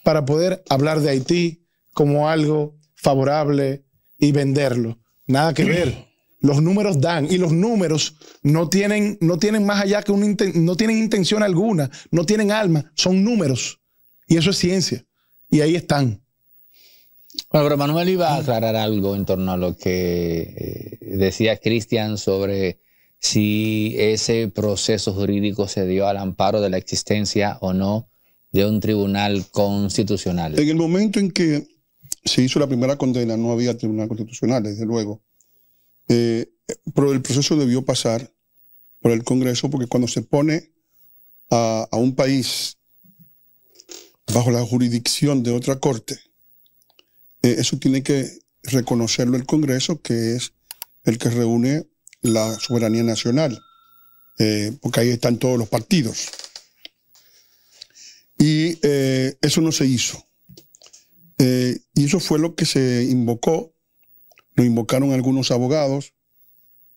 para poder hablar de Haití como algo favorable y venderlo. Nada que ver. Los números dan y los números no tienen, no tienen más allá que una no tienen intención alguna, no tienen alma, son números. Y eso es ciencia. Y ahí están. Bueno, pero Manuel iba a aclarar algo en torno a lo que eh, decía Cristian sobre si ese proceso jurídico se dio al amparo de la existencia o no de un tribunal constitucional. En el momento en que se hizo la primera condena, no había tribunal constitucional, desde luego. Eh, pero el proceso debió pasar por el Congreso porque cuando se pone a un país bajo la jurisdicción de otra corte, eh, eso tiene que reconocerlo el Congreso, que es el que reúne la soberanía nacional, eh, porque ahí están todos los partidos. Y eh, eso no se hizo. y eso fue lo que se invocó, lo invocaron algunos abogados,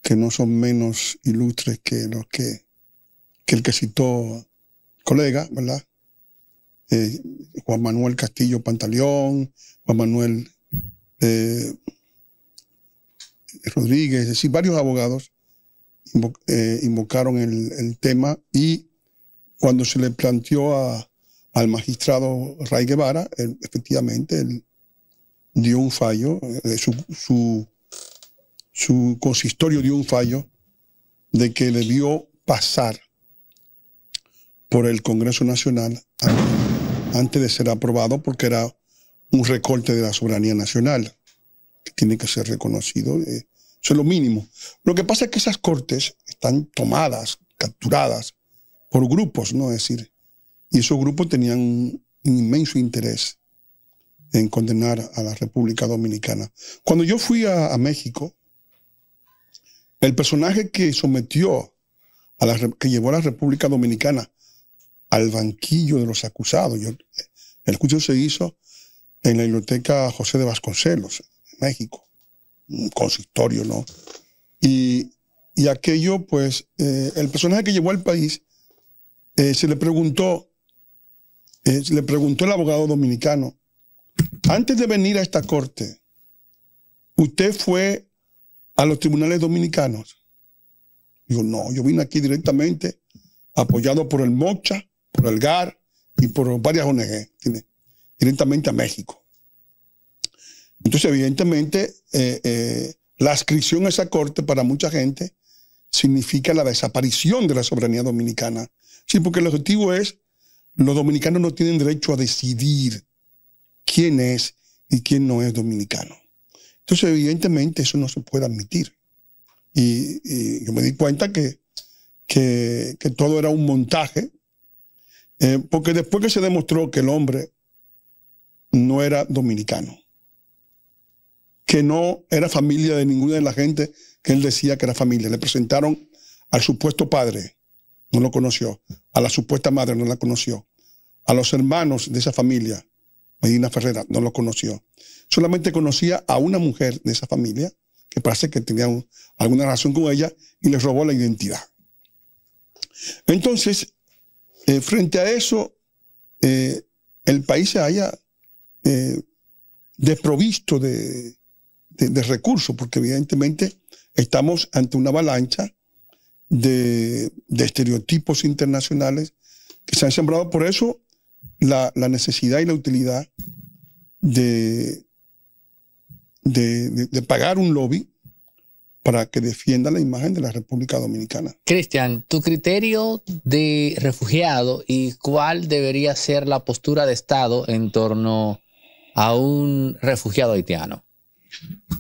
que no son menos ilustres que los que, que el que citó colega, ¿verdad? Juan Manuel Castillo Pantaleón, Juan Manuel eh, Rodríguez, es decir, varios abogados eh, invocaron el, tema y cuando se le planteó al magistrado Ray Guevara, efectivamente, él dio un fallo, eh, su, su consistorio dio un fallo de que le debió pasar por el Congreso Nacional antes de ser aprobado porque era un recorte de la soberanía nacional, que tiene que ser reconocido. Eh, eso es lo mínimo. Lo que pasa es que esas cortes están tomadas, capturadas por grupos, ¿no? Es decir, y esos grupos tenían un, inmenso interés en condenar a la República Dominicana. Cuando yo fui a, México, el personaje que sometió, a la, que llevó a la República Dominicana al banquillo de los acusados, el juicio se hizo en la biblioteca José de Vasconcelos, en México, un consistorio, ¿no? Y, aquello, pues, eh, el personaje que llevó al país eh, se le preguntó, eh, se le preguntó el abogado dominicano, antes de venir a esta corte, ¿usted fue a los tribunales dominicanos? Digo, no, yo vine aquí directamente apoyado por el Mocha, por el GAR y por varias ONG directamente a México. Entonces, evidentemente, eh, eh, la adscripción a esa corte para mucha gente significa la desaparición de la soberanía dominicana. Sí, porque el objetivo es, los dominicanos no tienen derecho a decidir quién es y quién no es dominicano. Entonces, evidentemente, eso no se puede admitir. Y, yo me di cuenta que, que, todo era un montaje, eh, porque después que se demostró que el hombre no era dominicano, que no era familia de ninguna de la gente que él decía que era familia. Le presentaron al supuesto padre, no lo conoció, a la supuesta madre, no la conoció, a los hermanos de esa familia, Medina Ferrera, no lo conoció. Solamente conocía a una mujer de esa familia, que parece que tenía alguna relación con ella, y le robó la identidad. Entonces, eh, frente a eso, eh, el país se halla eh, desprovisto de, recursos, porque evidentemente estamos ante una avalancha de, estereotipos internacionales que se han sembrado. Por eso la, necesidad y la utilidad de, de pagar un lobby para que defienda la imagen de la República Dominicana. Cristian, tu criterio de refugiado y cuál debería ser la postura de Estado en torno a un refugiado haitiano?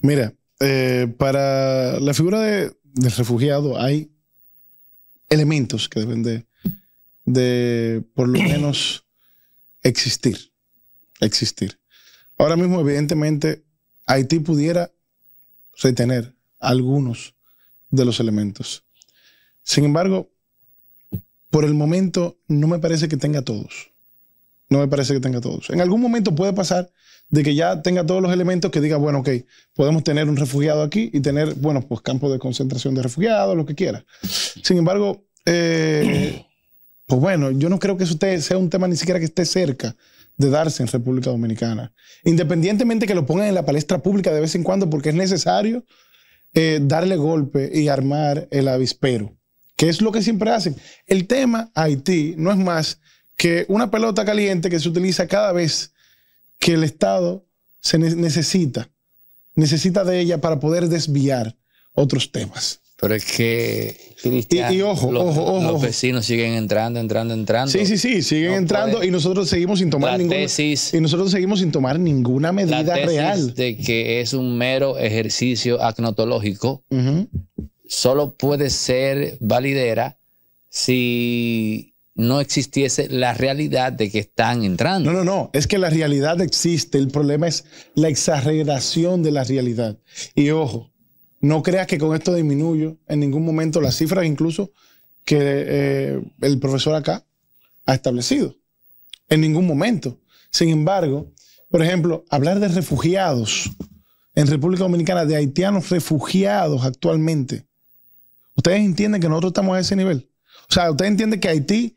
Mira, eh, para la figura de, del refugiado hay elementos que deben de, de por lo menos existir. Existir. Ahora mismo, evidentemente, Haití pudiera retener algunos de los elementos. Sin embargo, por el momento no me parece que tenga todos no me parece que tenga todos. En algún momento puede pasar de que ya tenga todos los elementos que diga, bueno, ok, podemos tener un refugiado aquí y tener, bueno, pues campos de concentración de refugiados, lo que quiera. Sin embargo, eh, pues bueno, yo no creo que eso sea un tema ni siquiera que esté cerca de darse en República Dominicana. Independientemente que lo pongan en la palestra pública de vez en cuando, porque es necesario eh, darle golpe y armar el avispero, que es lo que siempre hacen. El tema Haití no es más que una pelota caliente que se utiliza cada vez que el Estado se necesita, necesita de ella para poder desviar otros temas. Pero es que, y, ojo, ojo, ojo, los vecinos siguen entrando, entrando, entrando. Sí, sí, sí, siguen entrando y nosotros seguimos sin tomar ninguna y nosotros seguimos sin tomar ninguna medida real de que es un mero ejercicio acnotológico. Solo puede ser validera si no existiese la realidad de que están entrando. No, no, no, es que la realidad existe, el problema es la exageración de la realidad. Y ojo, no creas que con esto disminuyo en ningún momento las cifras incluso que eh, el profesor acá ha establecido, en ningún momento. Sin embargo, por ejemplo, hablar de refugiados en República Dominicana, de haitianos refugiados actualmente, ¿ustedes entienden que nosotros estamos a ese nivel? O sea, ¿ustedes entienden que Haití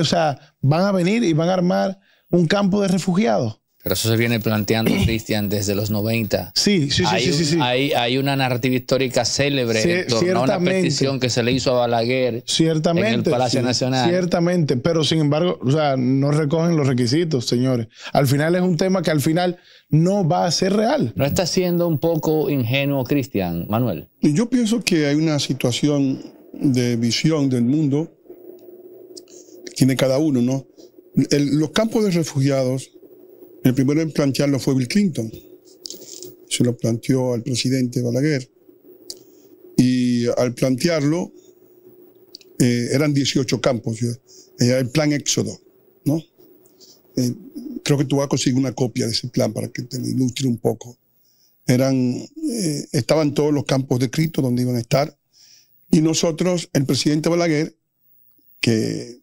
o sea, van a venir y van a armar un campo de refugiados. Pero eso se viene planteando, Cristian, desde los 90. Sí, sí, sí. Hay, Hay, una narrativa histórica célebre en una petición que se le hizo a Balaguer ciertamente, en el Palacio Nacional. Ciertamente, pero sin embargo, o sea, no recogen los requisitos, señores. Al final es un tema que al final no va a ser real. ¿No está siendo un poco ingenuo, Cristian, Manuel? Yo pienso que hay una situación de visión del mundo tiene cada uno, ¿no? los campos de refugiados, el primero en plantearlo fue Bill Clinton. Se lo planteó al presidente Balaguer. Y al plantearlo, eh, eran 18 campos. el plan Éxodo, ¿no? Eh, creo que tú vas a conseguir una copia de ese plan para que te ilustre un poco. Eran, eh, estaban todos los campos de Cristo donde iban a estar. Y nosotros, el presidente Balaguer, que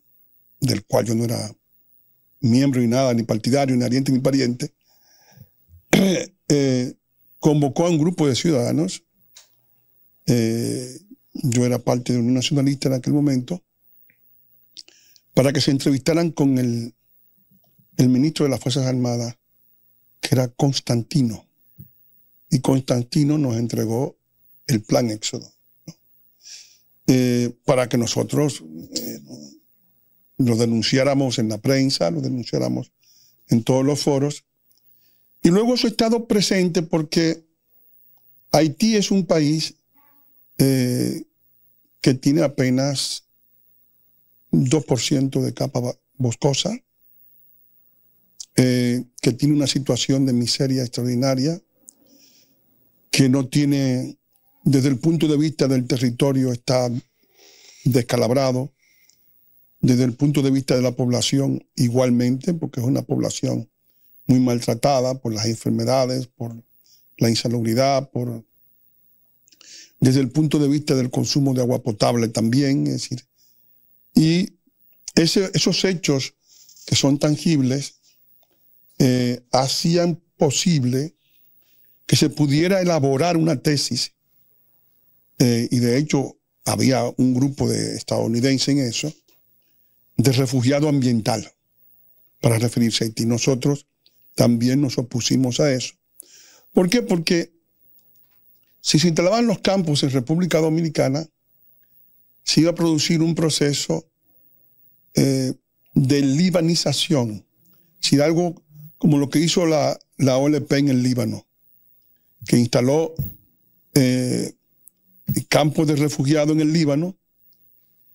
del cual yo no era miembro ni nada, ni partidario, ni ariente, ni pariente, eh, convocó a un grupo de ciudadanos. Eh, yo era parte de un nacionalista en aquel momento, para que se entrevistaran con el, el ministro de las Fuerzas Armadas, que era Constantino. Y Constantino nos entregó el plan Éxodo, eh, para que nosotros lo denunciáramos en la prensa, lo denunciáramos en todos los foros. Y luego eso ha estado presente porque Haití es un país eh, que tiene apenas 2% de capa boscosa, eh, que tiene una situación de miseria extraordinaria, que no tiene, desde el punto de vista del territorio, está descalabrado, desde el punto de vista de la población igualmente, porque es una población muy maltratada por las enfermedades, por la insalubridad, por... desde el punto de vista del consumo de agua potable también, es decir, y esos hechos que son tangibles eh, hacían posible que se pudiera elaborar una tesis, eh, y de hecho había un grupo de estadounidenses en eso, de refugiado ambiental, para referirse a Haití. Nosotros también nos opusimos a eso. ¿Por qué? Porque si se instalaban los campos en República Dominicana, se iba a producir un proceso eh, de libanización, si algo como lo que hizo la, OLP en el Líbano, que instaló eh, campos de refugiados en el Líbano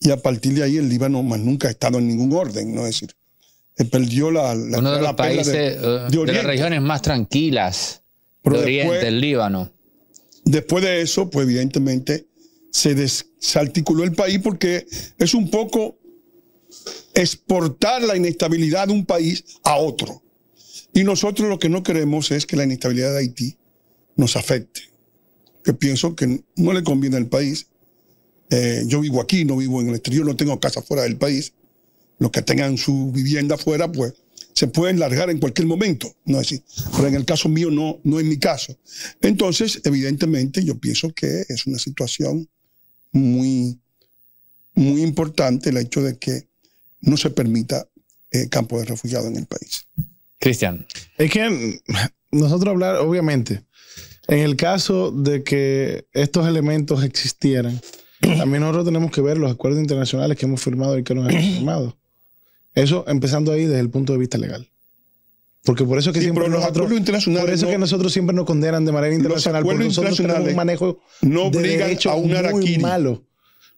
y a partir de ahí el Líbano más nunca ha estado en ningún orden, ¿no? Es decir, eh, perdió la... la Uno de los países, eh, de, las regiones más tranquilas de Oriente, el Líbano. Después de eso, pues evidentemente se desarticuló el país porque es un poco exportar la inestabilidad de un país a otro. Y nosotros lo que no queremos es que la inestabilidad de Haití nos afecte. Que pienso que no le conviene al país eh, yo vivo aquí, no vivo en el exterior, no tengo casa fuera del país. Los que tengan su vivienda fuera, pues se pueden largar en cualquier momento, ¿no es así? Pero en el caso mío no, no es mi caso. Entonces, evidentemente, yo pienso que es una situación muy, muy importante el hecho de que no se permita eh, campo de refugiados en el país. Cristian. Es que nosotros hablar, obviamente, en el caso de que estos elementos existieran, también nosotros tenemos que ver los acuerdos internacionales que hemos firmado y que no hemos firmado. Eso empezando ahí desde el punto de vista legal. Porque por eso que siempre los nosotros, por eso que nosotros siempre nos condenan de manera internacional, porque nosotros tenemos un manejo no de a un muy malo.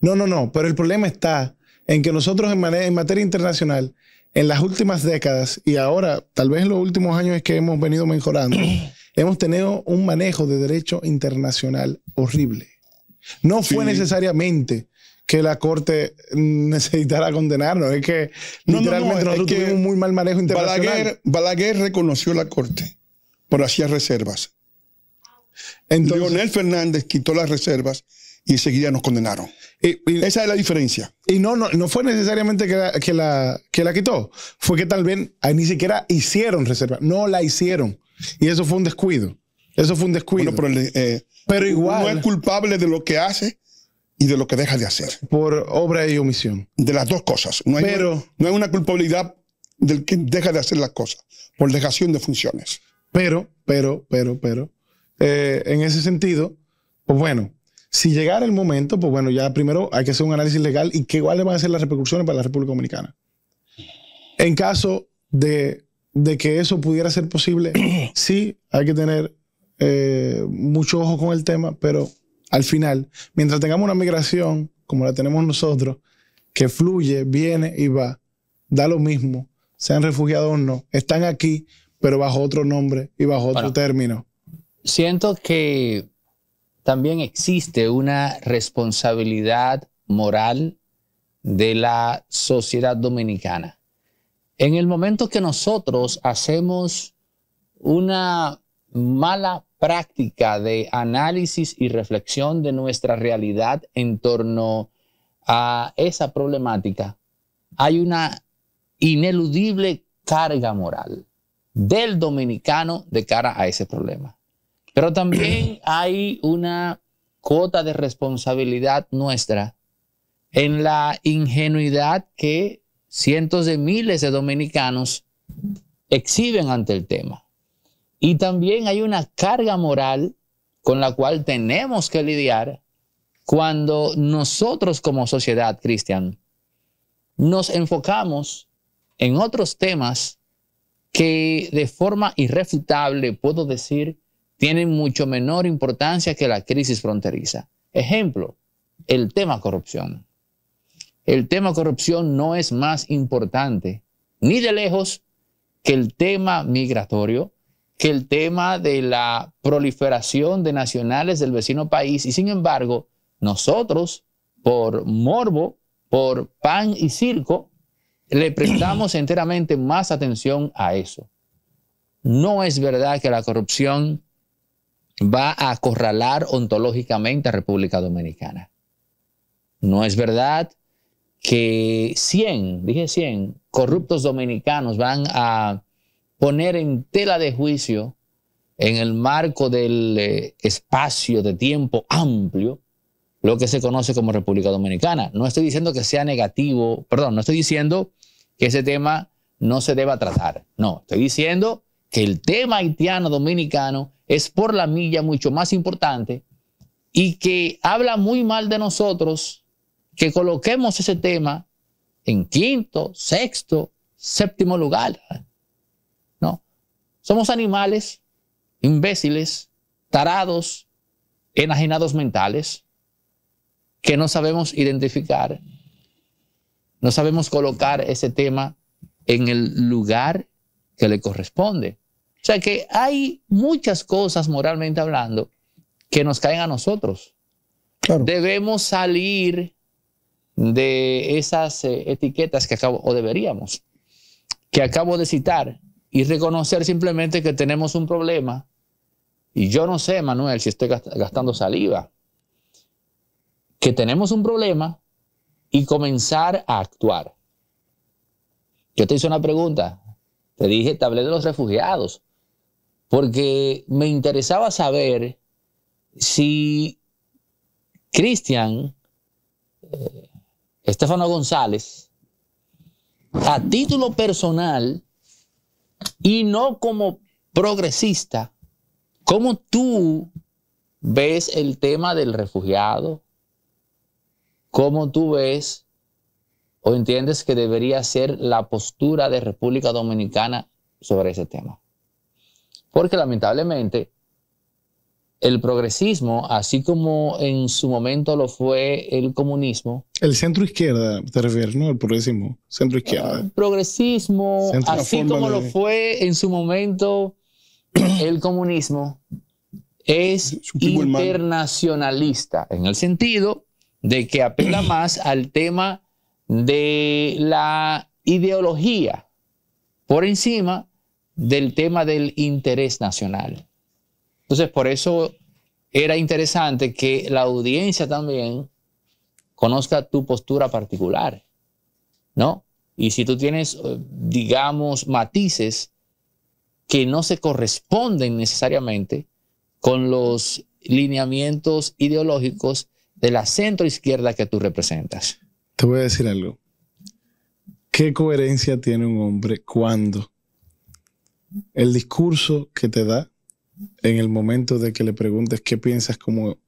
No, no, no. Pero el problema está en que nosotros en, en materia internacional, en las últimas décadas y ahora, tal vez en los últimos años es que hemos venido mejorando, hemos tenido un manejo de derecho internacional horrible. No fue necesariamente que la corte necesitara condenarnos, es que no, literalmente nosotros tuvimos un muy mal manejo internacional. Balaguer, reconoció la corte, pero hacía reservas. Entonces, Leonel Fernández quitó las reservas y enseguida nos condenaron. Esa es la diferencia. Y no, no, no fue necesariamente que la, que, la, quitó, fue que tal vez ah, ni siquiera hicieron reservas. no la hicieron. Y eso fue un descuido. Eso fue un descuido. pero, igual. Eh, no es culpable de lo que hace y de lo que deja de hacer. Por obra y omisión. De las dos cosas. No pero, no es una culpabilidad del que deja de hacer las cosas, por dejación de funciones. Pero, pero, pero, pero, eh, en ese sentido, pues bueno, si llegara el momento, pues bueno, ya primero hay que hacer un análisis legal y qué le van a ser las repercusiones para la República Dominicana. En caso de, de que eso pudiera ser posible, sí hay que tener eh, mucho ojo con el tema, pero al final, mientras tengamos una migración como la tenemos nosotros, que fluye, viene y va, da lo mismo, sean refugiados o no, están aquí, pero bajo otro nombre y bajo otro término. Siento que también existe una responsabilidad moral de la sociedad dominicana. En el momento que nosotros hacemos una mala práctica de análisis y reflexión de nuestra realidad en torno a esa problemática, hay una ineludible carga moral del dominicano de cara a ese problema. Pero también hay una cuota de responsabilidad nuestra en la ingenuidad que cientos de miles de dominicanos exhiben ante el tema. Y también hay una carga moral con la cual tenemos que lidiar cuando nosotros como sociedad, cristiana nos enfocamos en otros temas que de forma irrefutable, puedo decir, tienen mucho menor importancia que la crisis fronteriza. Ejemplo, el tema corrupción. El tema corrupción no es más importante, ni de lejos, que el tema migratorio, que el tema de la proliferación de nacionales del vecino país y sin embargo nosotros por morbo, por pan y circo, le prestamos enteramente más atención a eso. No es verdad que la corrupción va a acorralar ontológicamente a República Dominicana. No es verdad que 100, dije 100, corruptos dominicanos van a poner en tela de juicio en el marco del eh, espacio de tiempo amplio lo que se conoce como República Dominicana. No estoy diciendo que sea negativo, perdón, no estoy diciendo que ese tema no se deba tratar. No, estoy diciendo que el tema haitiano dominicano es por la milla mucho más importante y que habla muy mal de nosotros que coloquemos ese tema en quinto, sexto, séptimo lugar. Somos animales, imbéciles, tarados, enajenados mentales, que no sabemos identificar, no sabemos colocar ese tema en el lugar que le corresponde. O sea que hay muchas cosas moralmente hablando que nos caen a nosotros. Debemos salir de esas eh, etiquetas que acabo, o deberíamos, que acabo de citar, y reconocer simplemente que tenemos un problema. Y yo no sé, Manuel, si estoy gastando saliva, que tenemos un problema y comenzar a actuar. Yo te hice una pregunta, te dije, te hablé de los refugiados, porque me interesaba saber si Cristian, eh, Estefano González, a título personal, y no como progresista, ¿cómo tú ves el tema del refugiado? ¿Cómo tú ves o entiendes que debería ser la postura de República Dominicana sobre ese tema? Porque lamentablemente el progresismo, así como en su momento lo fue el comunismo. El centro izquierda, te ¿no? El progresismo, centro izquierda. El ah, progresismo, así como lo fue en su momento el comunismo, es internacionalista, en el sentido de que apela más al tema de la ideología por encima del tema del interés nacional. Entonces, por eso era interesante que la audiencia también conozca tu postura particular, ¿no? Y si tú tienes, eh, digamos, matices que no se corresponden necesariamente con los lineamientos ideológicos de la centro izquierda que tú representas. Te voy a decir algo. ¿Qué coherencia tiene un hombre cuando el discurso que te da en el momento de que le preguntes qué piensas como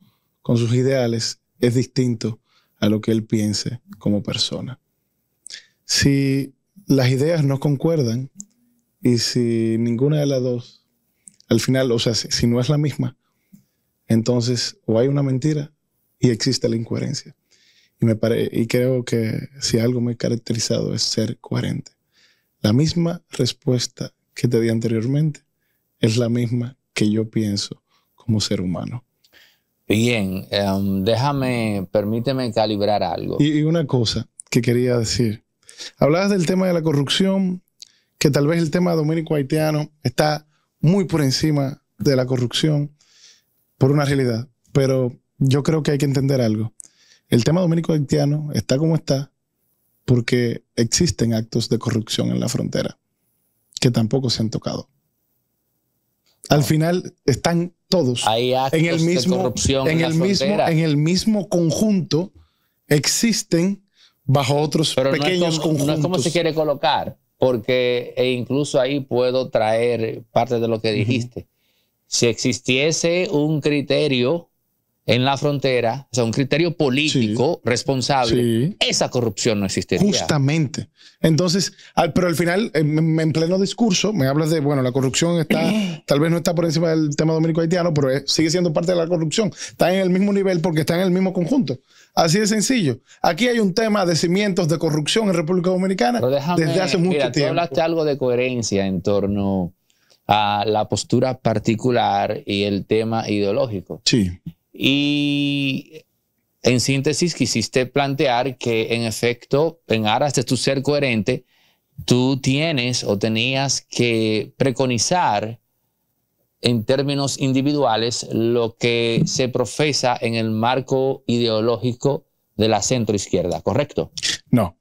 con sus ideales es distinto a lo que él piense como persona. Si las ideas no concuerdan y si ninguna de las dos, al final, o sea, si, no es la misma, entonces o hay una mentira y existe la incoherencia. Y, me y creo que si algo me he caracterizado es ser coherente. La misma respuesta que te di anteriormente es la misma que yo pienso como ser humano. Bien, em, déjame, permíteme calibrar algo. Y, y, una cosa que quería decir. Hablabas del tema de la corrupción, que tal vez el tema dominico haitiano está muy por encima de la corrupción por una realidad, pero yo creo que hay que entender algo. El tema dominico haitiano está como está porque existen actos de corrupción en la frontera que tampoco se han tocado. Al final están todos en el mismo, en, el mismo, conjunto existen bajo otros pequeños conjuntos. No es como se quiere colocar, porque e incluso ahí puedo traer parte de lo que dijiste. Si existiese un criterio en la frontera, o sea, un criterio político responsable, esa corrupción no existe. Justamente. Entonces, pero al final, en, pleno discurso, me hablas de, bueno, la corrupción está, tal vez no está por encima del tema dominico haitiano, pero sigue siendo parte de la corrupción. Está en el mismo nivel porque está en el mismo conjunto. Así de sencillo. Aquí hay un tema de cimientos de corrupción en República Dominicana desde hace mucho tiempo. hablaste algo de coherencia en torno a la postura particular y el tema ideológico. Sí. Y en síntesis, quisiste plantear que en efecto, en aras de tu ser coherente, tú tienes o tenías que preconizar en términos individuales lo que se profesa en el marco ideológico de la centroizquierda, ¿correcto? No.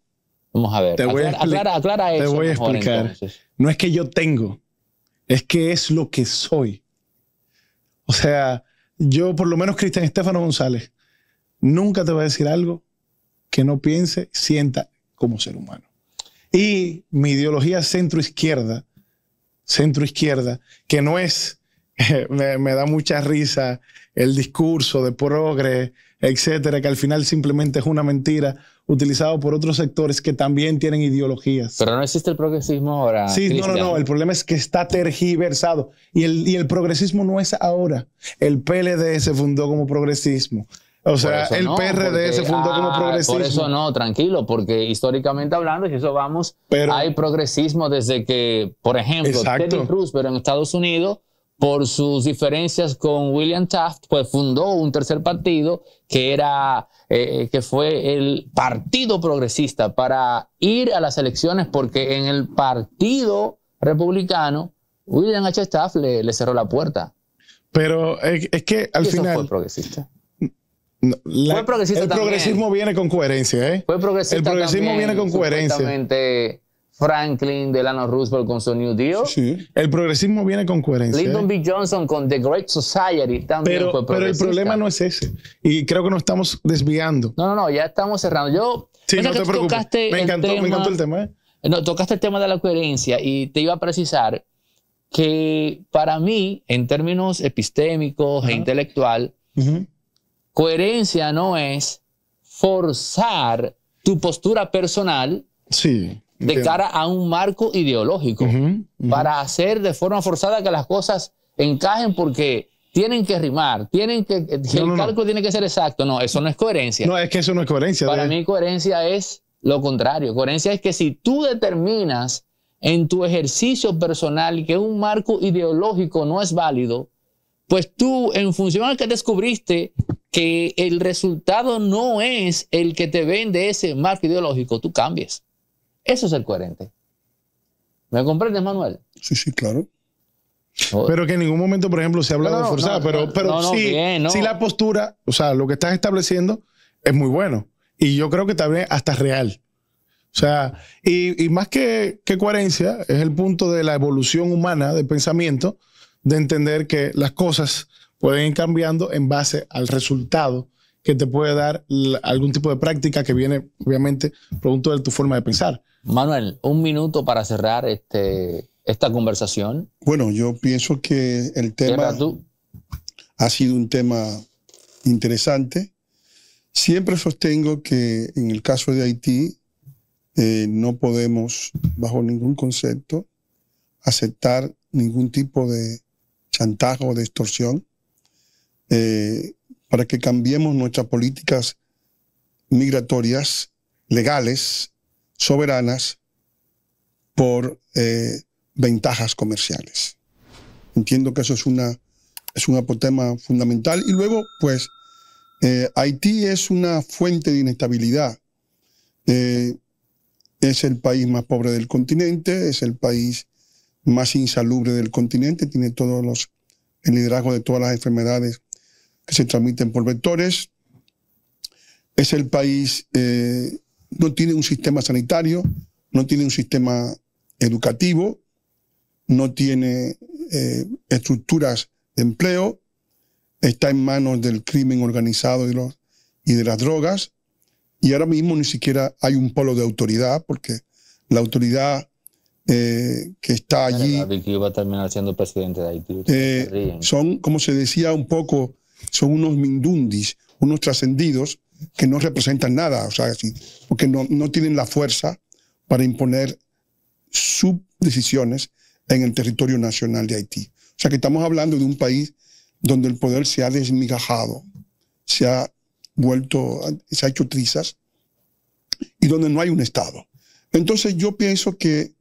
Vamos a ver. Te voy a Te voy a explicar. No es que yo tengo, es que es lo que soy. O sea, yo, por lo menos Cristian Estefano González, nunca te va a decir algo que no piense, sienta como ser humano. Y mi ideología centro izquierda, centro izquierda, que no es, me, da mucha risa el discurso de progre, etcétera, que al final simplemente es una mentira utilizado por otros sectores que también tienen ideologías. Pero no existe el progresismo ahora. Sí, no, no, no. El problema es que está tergiversado. Y el, el progresismo no es ahora. El PLD se fundó como progresismo. O sea, el PRD se fundó como progresismo. Ah, por eso no, tranquilo, porque históricamente hablando, si eso vamos, pero, hay progresismo desde que, por ejemplo, Teddy Cruz, pero en Estados Unidos por sus diferencias con William Taft, pues fundó un tercer partido que era eh, que fue el Partido Progresista para ir a las elecciones, porque en el Partido Republicano William H. Taft le, cerró la puerta. Pero eh, es, que al final fue progresista. fue progresista el progresismo viene con coherencia, ¿eh? Fue progresista el progresismo viene con coherencia. Franklin Delano Roosevelt con su New Deal. Sí, El progresismo viene con coherencia. Lyndon ¿eh? B. Johnson con The Great Society también pero, progresista. Pero el problema no es ese. Y creo que nos estamos desviando. No, no, no, ya estamos cerrando. Yo. Sí, no te preocupes. Me encantó, me encantó el tema. ¿eh? No, tocaste el tema de la coherencia y te iba a precisar que para mí, en términos epistémicos e intelectual, coherencia no es forzar tu postura personal. Sí de cara a un marco ideológico, para hacer de forma forzada que las cosas encajen porque tienen que rimar, tienen que, el marco tiene que ser exacto. No, eso no es coherencia. No, es que eso no es coherencia. Para mí coherencia es lo contrario. Coherencia es que si tú determinas en tu ejercicio personal que un marco ideológico no es válido, pues tú en función al que descubriste que el resultado no es el que te vende ese marco ideológico, tú cambias eso es el coherente. ¿Me comprendes, Manuel? Sí, sí, claro. Pero que en ningún momento, por ejemplo, se habla de forzada. pero, pero sí, la postura, o sea, lo que estás estableciendo es muy bueno. Y yo creo que también hasta real. O sea, y, más que, que, coherencia, es el punto de la evolución humana de pensamiento, de entender que las cosas pueden ir cambiando en base al resultado que te puede dar algún tipo de práctica que viene, obviamente, producto de tu forma de pensar. Manuel, un minuto para cerrar este, esta conversación. Bueno, yo pienso que el tema ha sido un tema interesante. Siempre sostengo que en el caso de Haití eh, no podemos, bajo ningún concepto, aceptar ningún tipo de chantaje o de extorsión eh, para que cambiemos nuestras políticas migratorias legales soberanas por eh, ventajas comerciales. Entiendo que eso es, una, es un apotema fundamental. Y luego, pues, eh, Haití es una fuente de inestabilidad. Eh, es el país más pobre del continente, es el país más insalubre del continente, tiene todos los, el liderazgo de todas las enfermedades que se transmiten por vectores. Es el país no tiene un sistema sanitario, no tiene un sistema educativo, no tiene eh, estructuras de empleo, está en manos del crimen organizado y, de las drogas, y ahora mismo ni siquiera hay un polo de autoridad, porque la autoridad eh, que está allí... siendo presidente de eh, son, como se decía un poco, son unos mindundis, unos trascendidos que no representan nada, o sea, porque no, tienen la fuerza para imponer sus decisiones en el territorio nacional de Haití. O sea que estamos hablando de un país donde el poder se ha desmigajado, se ha vuelto, se ha hecho trizas y donde no hay un Estado. Entonces yo pienso que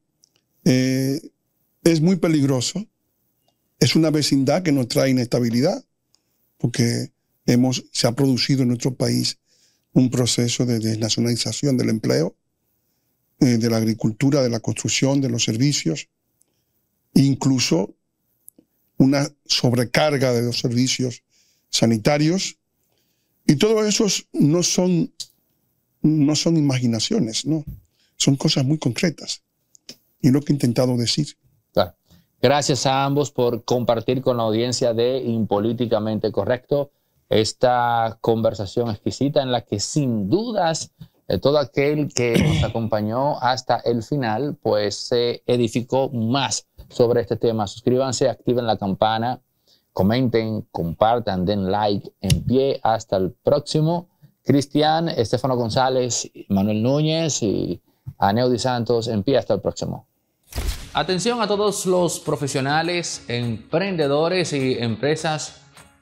eh, es muy peligroso, es una vecindad que nos trae inestabilidad, porque hemos, se ha producido en nuestro país un proceso de desnacionalización del empleo, eh, de la agricultura, de la construcción, de los servicios, incluso una sobrecarga de los servicios sanitarios. Y todo eso no son, no son imaginaciones, no. Son cosas muy concretas. Y lo que he intentado decir. Gracias a ambos por compartir con la audiencia de Impolíticamente Correcto esta conversación exquisita en la que sin dudas eh, todo aquel que nos acompañó hasta el final, pues se edificó más sobre este tema. Suscríbanse, activen la campana, comenten, compartan, den like, en pie. Hasta el próximo. Cristian, Estefano González, Manuel Núñez y Aneudi Santos, en pie. Hasta el próximo. Atención a todos los profesionales, emprendedores y empresas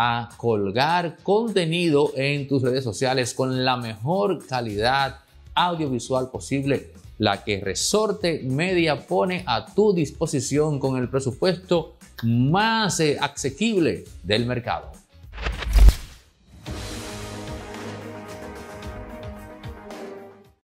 a colgar contenido en tus redes sociales con la mejor calidad audiovisual posible, la que Resorte Media pone a tu disposición con el presupuesto más eh, accesible del mercado.